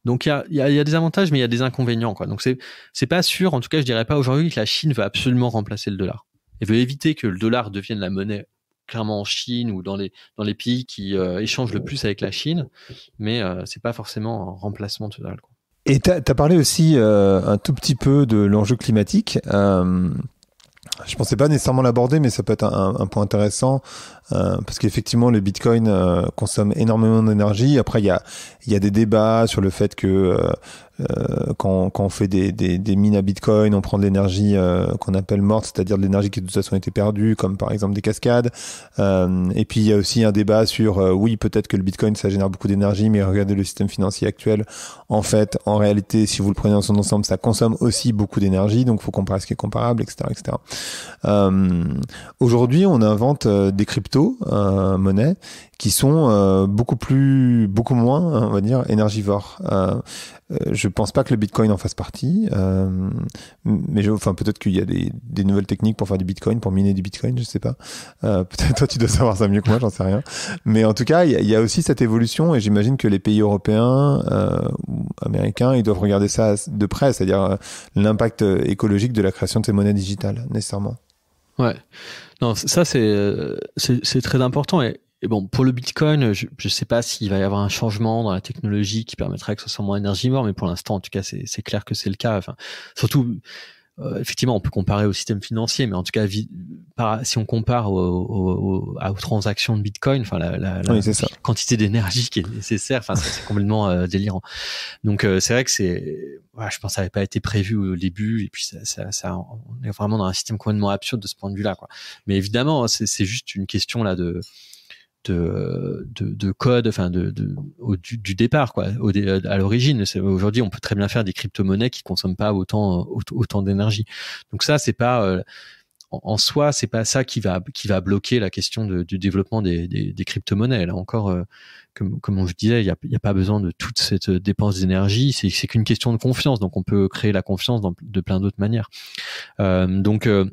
Donc il y a, des avantages mais il y a des inconvénients quoi. Donc c'est pas sûr en tout cas je dirais pas aujourd'hui que la Chine va absolument remplacer le dollar. Elle veut éviter que le dollar devienne la monnaie clairement en Chine ou dans les dans les pays qui euh, échangent le plus avec la Chine mais euh, c'est pas forcément un remplacement total quoi. Et tu as, parlé aussi un tout petit peu de l'enjeu climatique. Je pensais pas nécessairement l'aborder, mais ça peut être un, point intéressant euh, parce qu'effectivement le Bitcoin euh, consomme énormément d'énergie. Après, il y a des débats sur le fait que euh, euh, quand, on fait des, des, mines à Bitcoin, on prend de l'énergie euh, qu'on appelle morte, c'est-à-dire de l'énergie qui de toute façon a été perdue, comme par exemple des cascades. Euh, et puis il y a aussi un débat sur oui, peut-être que le Bitcoin ça génère beaucoup d'énergie, mais regardez le système financier actuel. En fait, en réalité, si vous le prenez dans son ensemble, ça consomme aussi beaucoup d'énergie, donc faut comparer ce qui est comparable, etc., Aujourd'hui, on invente des cryptos, monnaies qui sont beaucoup plus, beaucoup moins, hein, on va dire, énergivores. je je pense pas que le Bitcoin en fasse partie. Euh, mais enfin, peut-être qu'il y a des, des, nouvelles techniques pour faire du Bitcoin, pour miner du Bitcoin, je sais pas. Euh, (laughs) peut-être toi, tu dois savoir ça mieux que moi, j'en sais rien. Mais en tout cas, il y, y, a aussi cette évolution et j'imagine que les pays européens euh, ou américains, ils doivent regarder ça de près, c'est-à-dire euh, l'impact écologique de la création de ces monnaies digitales, nécessairement. Ouais. Non, ça euh, c'est c'est très important et et bon, pour le Bitcoin, je ne sais pas s'il va y avoir un changement dans la technologie qui permettra que ce soit moins énergie mort, mais pour l'instant, en tout cas, c'est clair que c'est le cas. Enfin, surtout, euh, effectivement, on peut comparer au système financier, mais en tout cas, si on compare aux transactions de Bitcoin, enfin, la, quantité d'énergie qui est nécessaire, enfin, c'est complètement euh, délirant. Donc, euh, c'est vrai que c'est, je pense, que ça n'avait pas été prévu au début, et puis ça, ça, on est vraiment dans un système complètement absurde de ce point de vue-là, quoi. Mais évidemment, c'est juste une question là de de, de, de code, enfin de, de du, départ quoi, à l'origine. Aujourd'hui, on peut très bien faire des crypto-monnaies qui consomment pas autant autant d'énergie. Donc ça, c'est pas euh, en soi, c'est pas ça qui va qui va bloquer la question de, du développement des, des, crypto-monnaies. Là encore, euh, comme comme on vous disait, il n'y a, y a, pas besoin de toute cette dépense d'énergie. C'est qu'une question de confiance. Donc on peut créer la confiance dans, de plein d'autres manières. Euh, donc euh,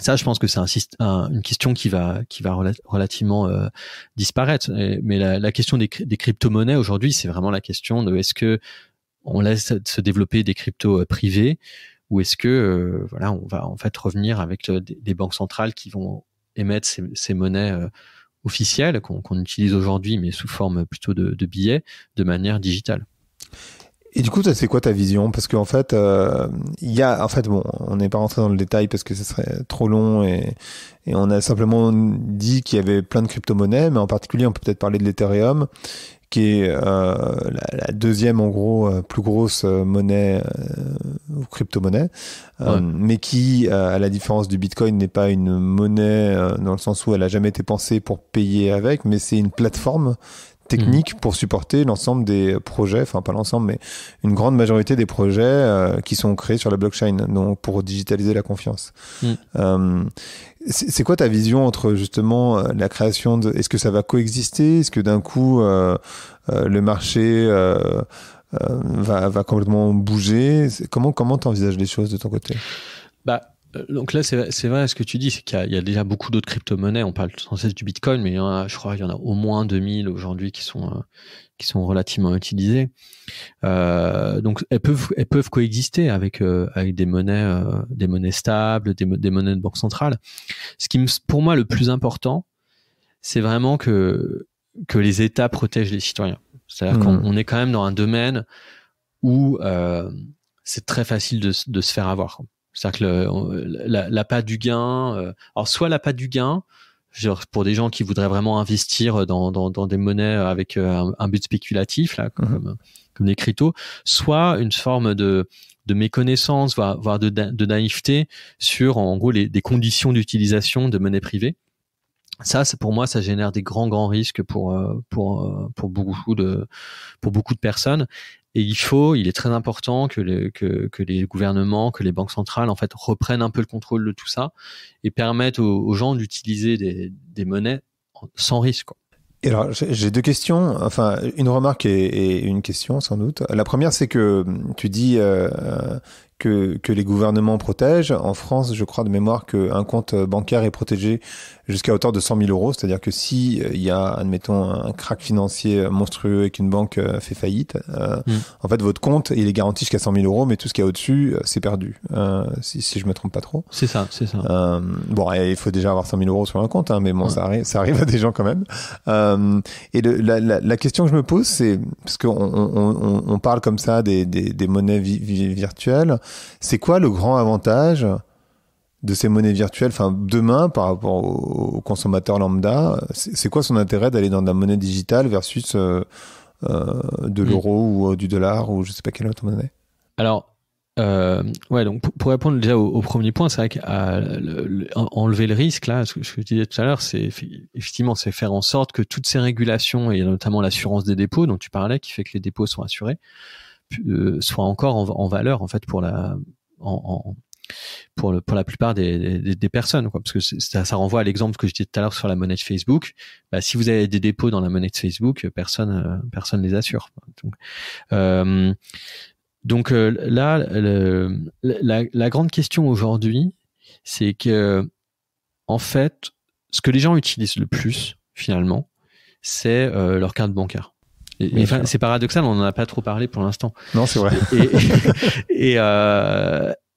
ça, je pense que c'est une question qui va, qui va relativement euh, disparaître. mais la, question des, crypto-monnaies aujourd'hui, c'est vraiment la question de est-ce que on laisse se développer des cryptos euh, privés ou est-ce que euh, voilà, on va en fait revenir avec des, banques centrales qui vont émettre ces, monnaies officielles qu'on utilise aujourd'hui, mais sous forme plutôt de billets, de manière digitale. Et du coup, c'est quoi ta vision Parce qu'en fait, euh, il y a, en fait, bon, on n'est pas rentré dans le détail parce que ce serait trop long et, et on a simplement dit qu'il y avait plein de crypto-monnaies, mais en particulier, on peut peut-être parler de l'Ethereum, qui est euh, la, deuxième, en gros, euh, plus grosse euh, monnaie ou crypto-monnaie, mais qui, à la différence du Bitcoin, n'est pas une monnaie dans le sens où elle a jamais été pensée pour payer avec, mais c'est une plateforme technique mhm. pour supporter l'ensemble des projets, enfin pas l'ensemble, mais une grande majorité des projets euh, qui sont créés sur la blockchain, donc pour digitaliser la confiance. Mm. Euh, c'est quoi ta vision entre justement euh, la création de... Est-ce que ça va coexister Est-ce que d'un coup le marché va, va, complètement bouger Comment comment envisages les choses de ton côté Bah euh, donc là, c'est vrai ce que tu dis, c'est qu'il y, a déjà beaucoup d'autres crypto-monnaies. On parle sans cesse du Bitcoin, mais il y en a, je crois qu'il y en a au moins 2000 aujourd'hui qui, sont euh, qui sont relativement utilisées. Euh, donc elles peuvent, elles peuvent coexister avec, avec des, monnaies, des monnaies stables, des, monnaies de banque centrale. Ce qui, me pour moi, le plus important, c'est vraiment que, que les États protègent les citoyens. C'est-à-dire qu'on mmh. est quand même dans un domaine où c'est très facile de, de se faire avoir. C'est-à-dire que la, l'appât du gain, euh, alors soit l'appât du gain, genre pour des gens qui voudraient vraiment investir dans, dans, des monnaies avec euh, un, but spéculatif, là, comme, mhm. comme, les cryptos, soit une forme de, de méconnaissance, voire, voire de, de, naïveté sur, en gros, les, des conditions d'utilisation de monnaies privées. Ça, pour moi, ça génère des grands grands risques pour euh, pour pour beaucoup de pour beaucoup de personnes. Et il faut, il est très important que, les gouvernements, que les banques centrales, en fait, reprennent un peu le contrôle de tout ça et permettent aux, gens d'utiliser des, monnaies sans risque. alors, j'ai deux questions, enfin, une remarque et, une question sans doute. La première, c'est que tu dis euh, que, que, les gouvernements protègent. En France, je crois de mémoire qu'un compte bancaire est protégé jusqu'à hauteur de 100 000 euros. C'est-à-dire que si euh, il y a, admettons, un crack financier euh, monstrueux et qu'une banque euh, fait faillite, mm. en fait, votre compte, il est garanti jusqu'à 100 000 euros, mais tout ce qu'il y a au-dessus, c'est perdu, si, si je me trompe pas trop. C'est ça, c'est ça. bon, il faut déjà avoir 100 000 euros sur un compte, hein, mais bon, ça, arrive, ça arrive à des gens quand même. et le, la, la, question que je me pose, c'est, parce qu'on on, on, on parle comme ça des, des, des monnaies virtuelles, c'est quoi le grand avantage de ces monnaies virtuelles enfin demain par rapport aux consommateurs lambda c'est quoi son intérêt d'aller dans la monnaie digitale versus euh, euh, de mm. l'euro ou euh, du dollar ou je sais pas quelle autre monnaie alors ouais, donc pour répondre déjà au, premier point, c'est vrai qu'enlever le risque, là, ce que, je disais tout à l'heure, c'est effectivement c'est faire en sorte que toutes ces régulations et notamment l'assurance des dépôts dont tu parlais, qui fait que les dépôts sont assurés, soient encore en, valeur en fait pour la pour, le, pour la plupart des, des, personnes. Parce que ça, renvoie à l'exemple que je disais tout à l'heure sur la monnaie de Facebook. Bah, si vous avez des dépôts dans la monnaie de Facebook, personne euh, personne les assure. Donc, euh, donc euh, là, la, grande question aujourd'hui, c'est que en fait, ce que les gens utilisent le plus finalement, c'est leur carte bancaire. Enfin, c'est paradoxal, on n'en a pas trop parlé pour l'instant. Non, c'est vrai. Et, et,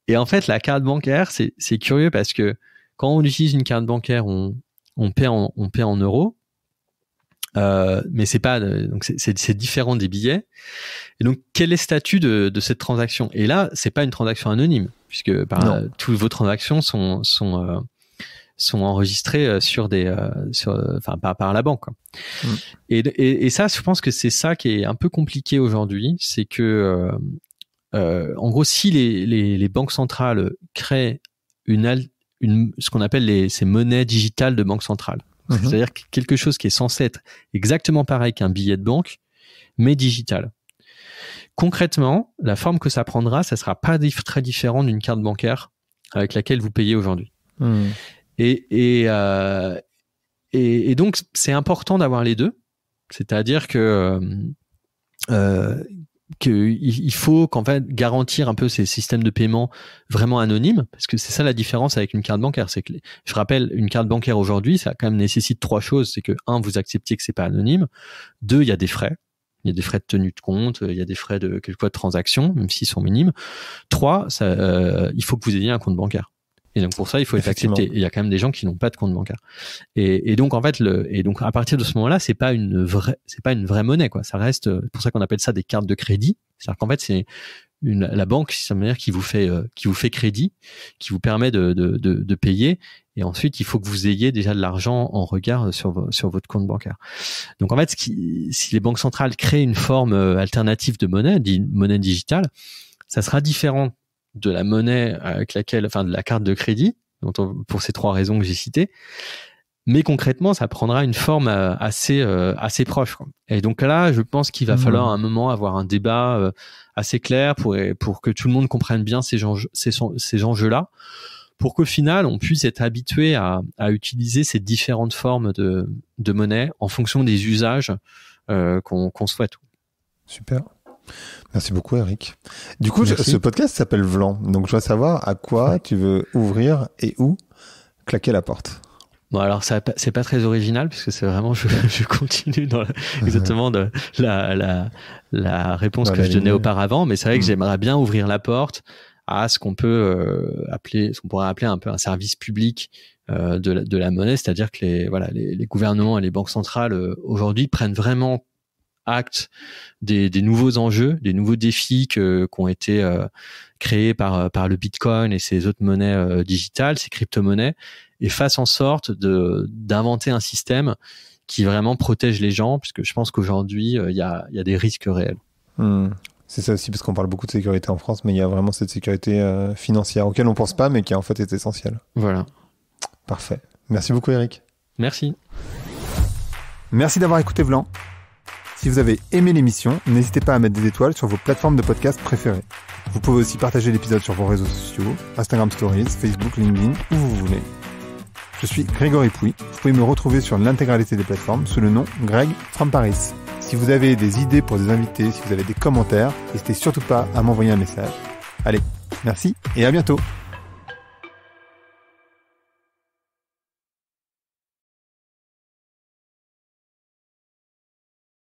et en fait, la carte bancaire, c'est curieux parce que quand on utilise une carte bancaire, on, on, paie, en, on en euros. Euh, mais c'est pas euh, donc c'est différent des billets. Et donc quel est le statut de, de cette transaction Et là, c'est pas une transaction anonyme puisque bah, toutes vos transactions sont sont euh, sont enregistrées sur des sur, enfin par, la banque. Mm. Et, et, et, ça, je pense que c'est ça qui est un peu compliqué aujourd'hui, c'est que euh, en gros, si les, banques centrales créent une, une ce qu'on appelle ces monnaies digitales de banque centrale, mhm. c'est-à-dire quelque chose qui est censé être exactement pareil qu'un billet de banque, mais digital. Concrètement, la forme que ça prendra, ça sera pas très différent d'une carte bancaire avec laquelle vous payez aujourd'hui. Mhm. Euh, et, et, donc, c'est important d'avoir les deux. C'est-à-dire que euh, euh qu'il faut qu'en fait garantir un peu ces systèmes de paiement vraiment anonymes parce que c'est ça la différence avec une carte bancaire c'est que je rappelle une carte bancaire aujourd'hui ça quand même nécessite trois choses c'est que un vous acceptiez que c'est pas anonyme deux il y a des frais il y a des frais de tenue de compte il y a des frais de quelquefois de transaction même s'ils sont minimes trois ça, euh, il faut que vous ayez un compte bancaire et donc pour ça, il faut être accepté. il y a quand même des gens qui n'ont pas de compte bancaire. Et, donc en fait, le, et donc à partir de ce moment-là, c'est pas une vraie, c'est pas une vraie monnaie quoi. Ça reste, euh, pour ça qu'on appelle ça des cartes de crédit. C'est-à-dire qu'en fait, c'est une, la banque, c'est manière qui vous fait, euh, qui vous fait crédit, qui vous permet de, de, de, de, payer. Et ensuite, il faut que vous ayez déjà de l'argent en regard sur, sur votre compte bancaire. Donc en fait, ce qui, si les banques centrales créent une forme euh, alternative de monnaie, d'une monnaie digitale, ça sera différent de la monnaie avec laquelle, enfin de la carte de crédit, dont pour ces trois raisons que j'ai citées. Mais concrètement, ça prendra une forme euh, assez euh, assez proche. Et donc là, je pense qu'il va mmh. falloir un moment avoir un débat euh, assez clair pour pour que tout le monde comprenne bien ces gens ces, ces enjeux-là, pour qu'au final, on puisse être habitué à, à utiliser ces différentes formes de, de monnaie en fonction des usages euh, qu'on souhaite. Super. Merci beaucoup, Eric. Du coup, ce podcast s'appelle Vlan. Donc, je dois savoir à quoi tu veux ouvrir et où claquer la porte. Bon, alors, c'est pas très original puisque c'est vraiment, je, (laughs) je continue dans exactement de, la, réponse que je donnais auparavant. Mais c'est vrai que mm. j'aimerais bien ouvrir la porte à ce qu'on peut euh, appeler, ce pourrait appeler un peu un service public euh, de, la, monnaie, c'est-à-dire que les, voilà, les, gouvernements et les banques centrales euh, aujourd'hui prennent vraiment acte des, nouveaux enjeux, des nouveaux défis qui ont été euh, créés euh, par, le Bitcoin et ces autres monnaies euh, digitales, ces crypto-monnaies, et fasse en sorte d'inventer un système qui vraiment protège les gens, puisque je pense qu'aujourd'hui, il y, a, des risques réels. Hmm. C'est ça aussi, parce qu'on parle beaucoup de sécurité en France, mais il y a vraiment cette sécurité financière auquel on ne pense pas, mais qui en fait est essentielle. Voilà. Parfait. Merci beaucoup, Eric. Merci. Merci d'avoir écouté Vlan. Si vous avez aimé l'émission, n'hésitez pas à mettre des étoiles sur vos plateformes de podcast préférées. Vous pouvez aussi partager l'épisode sur vos réseaux sociaux, Instagram Stories, Facebook, LinkedIn, où vous voulez. Je suis Grégory Pouy. Vous pouvez me retrouver sur l'intégralité des plateformes sous le nom Greg from Paris. Si vous avez des idées pour des invités, si vous avez des commentaires, n'hésitez surtout pas à m'envoyer un message. Allez, merci et à bientôt.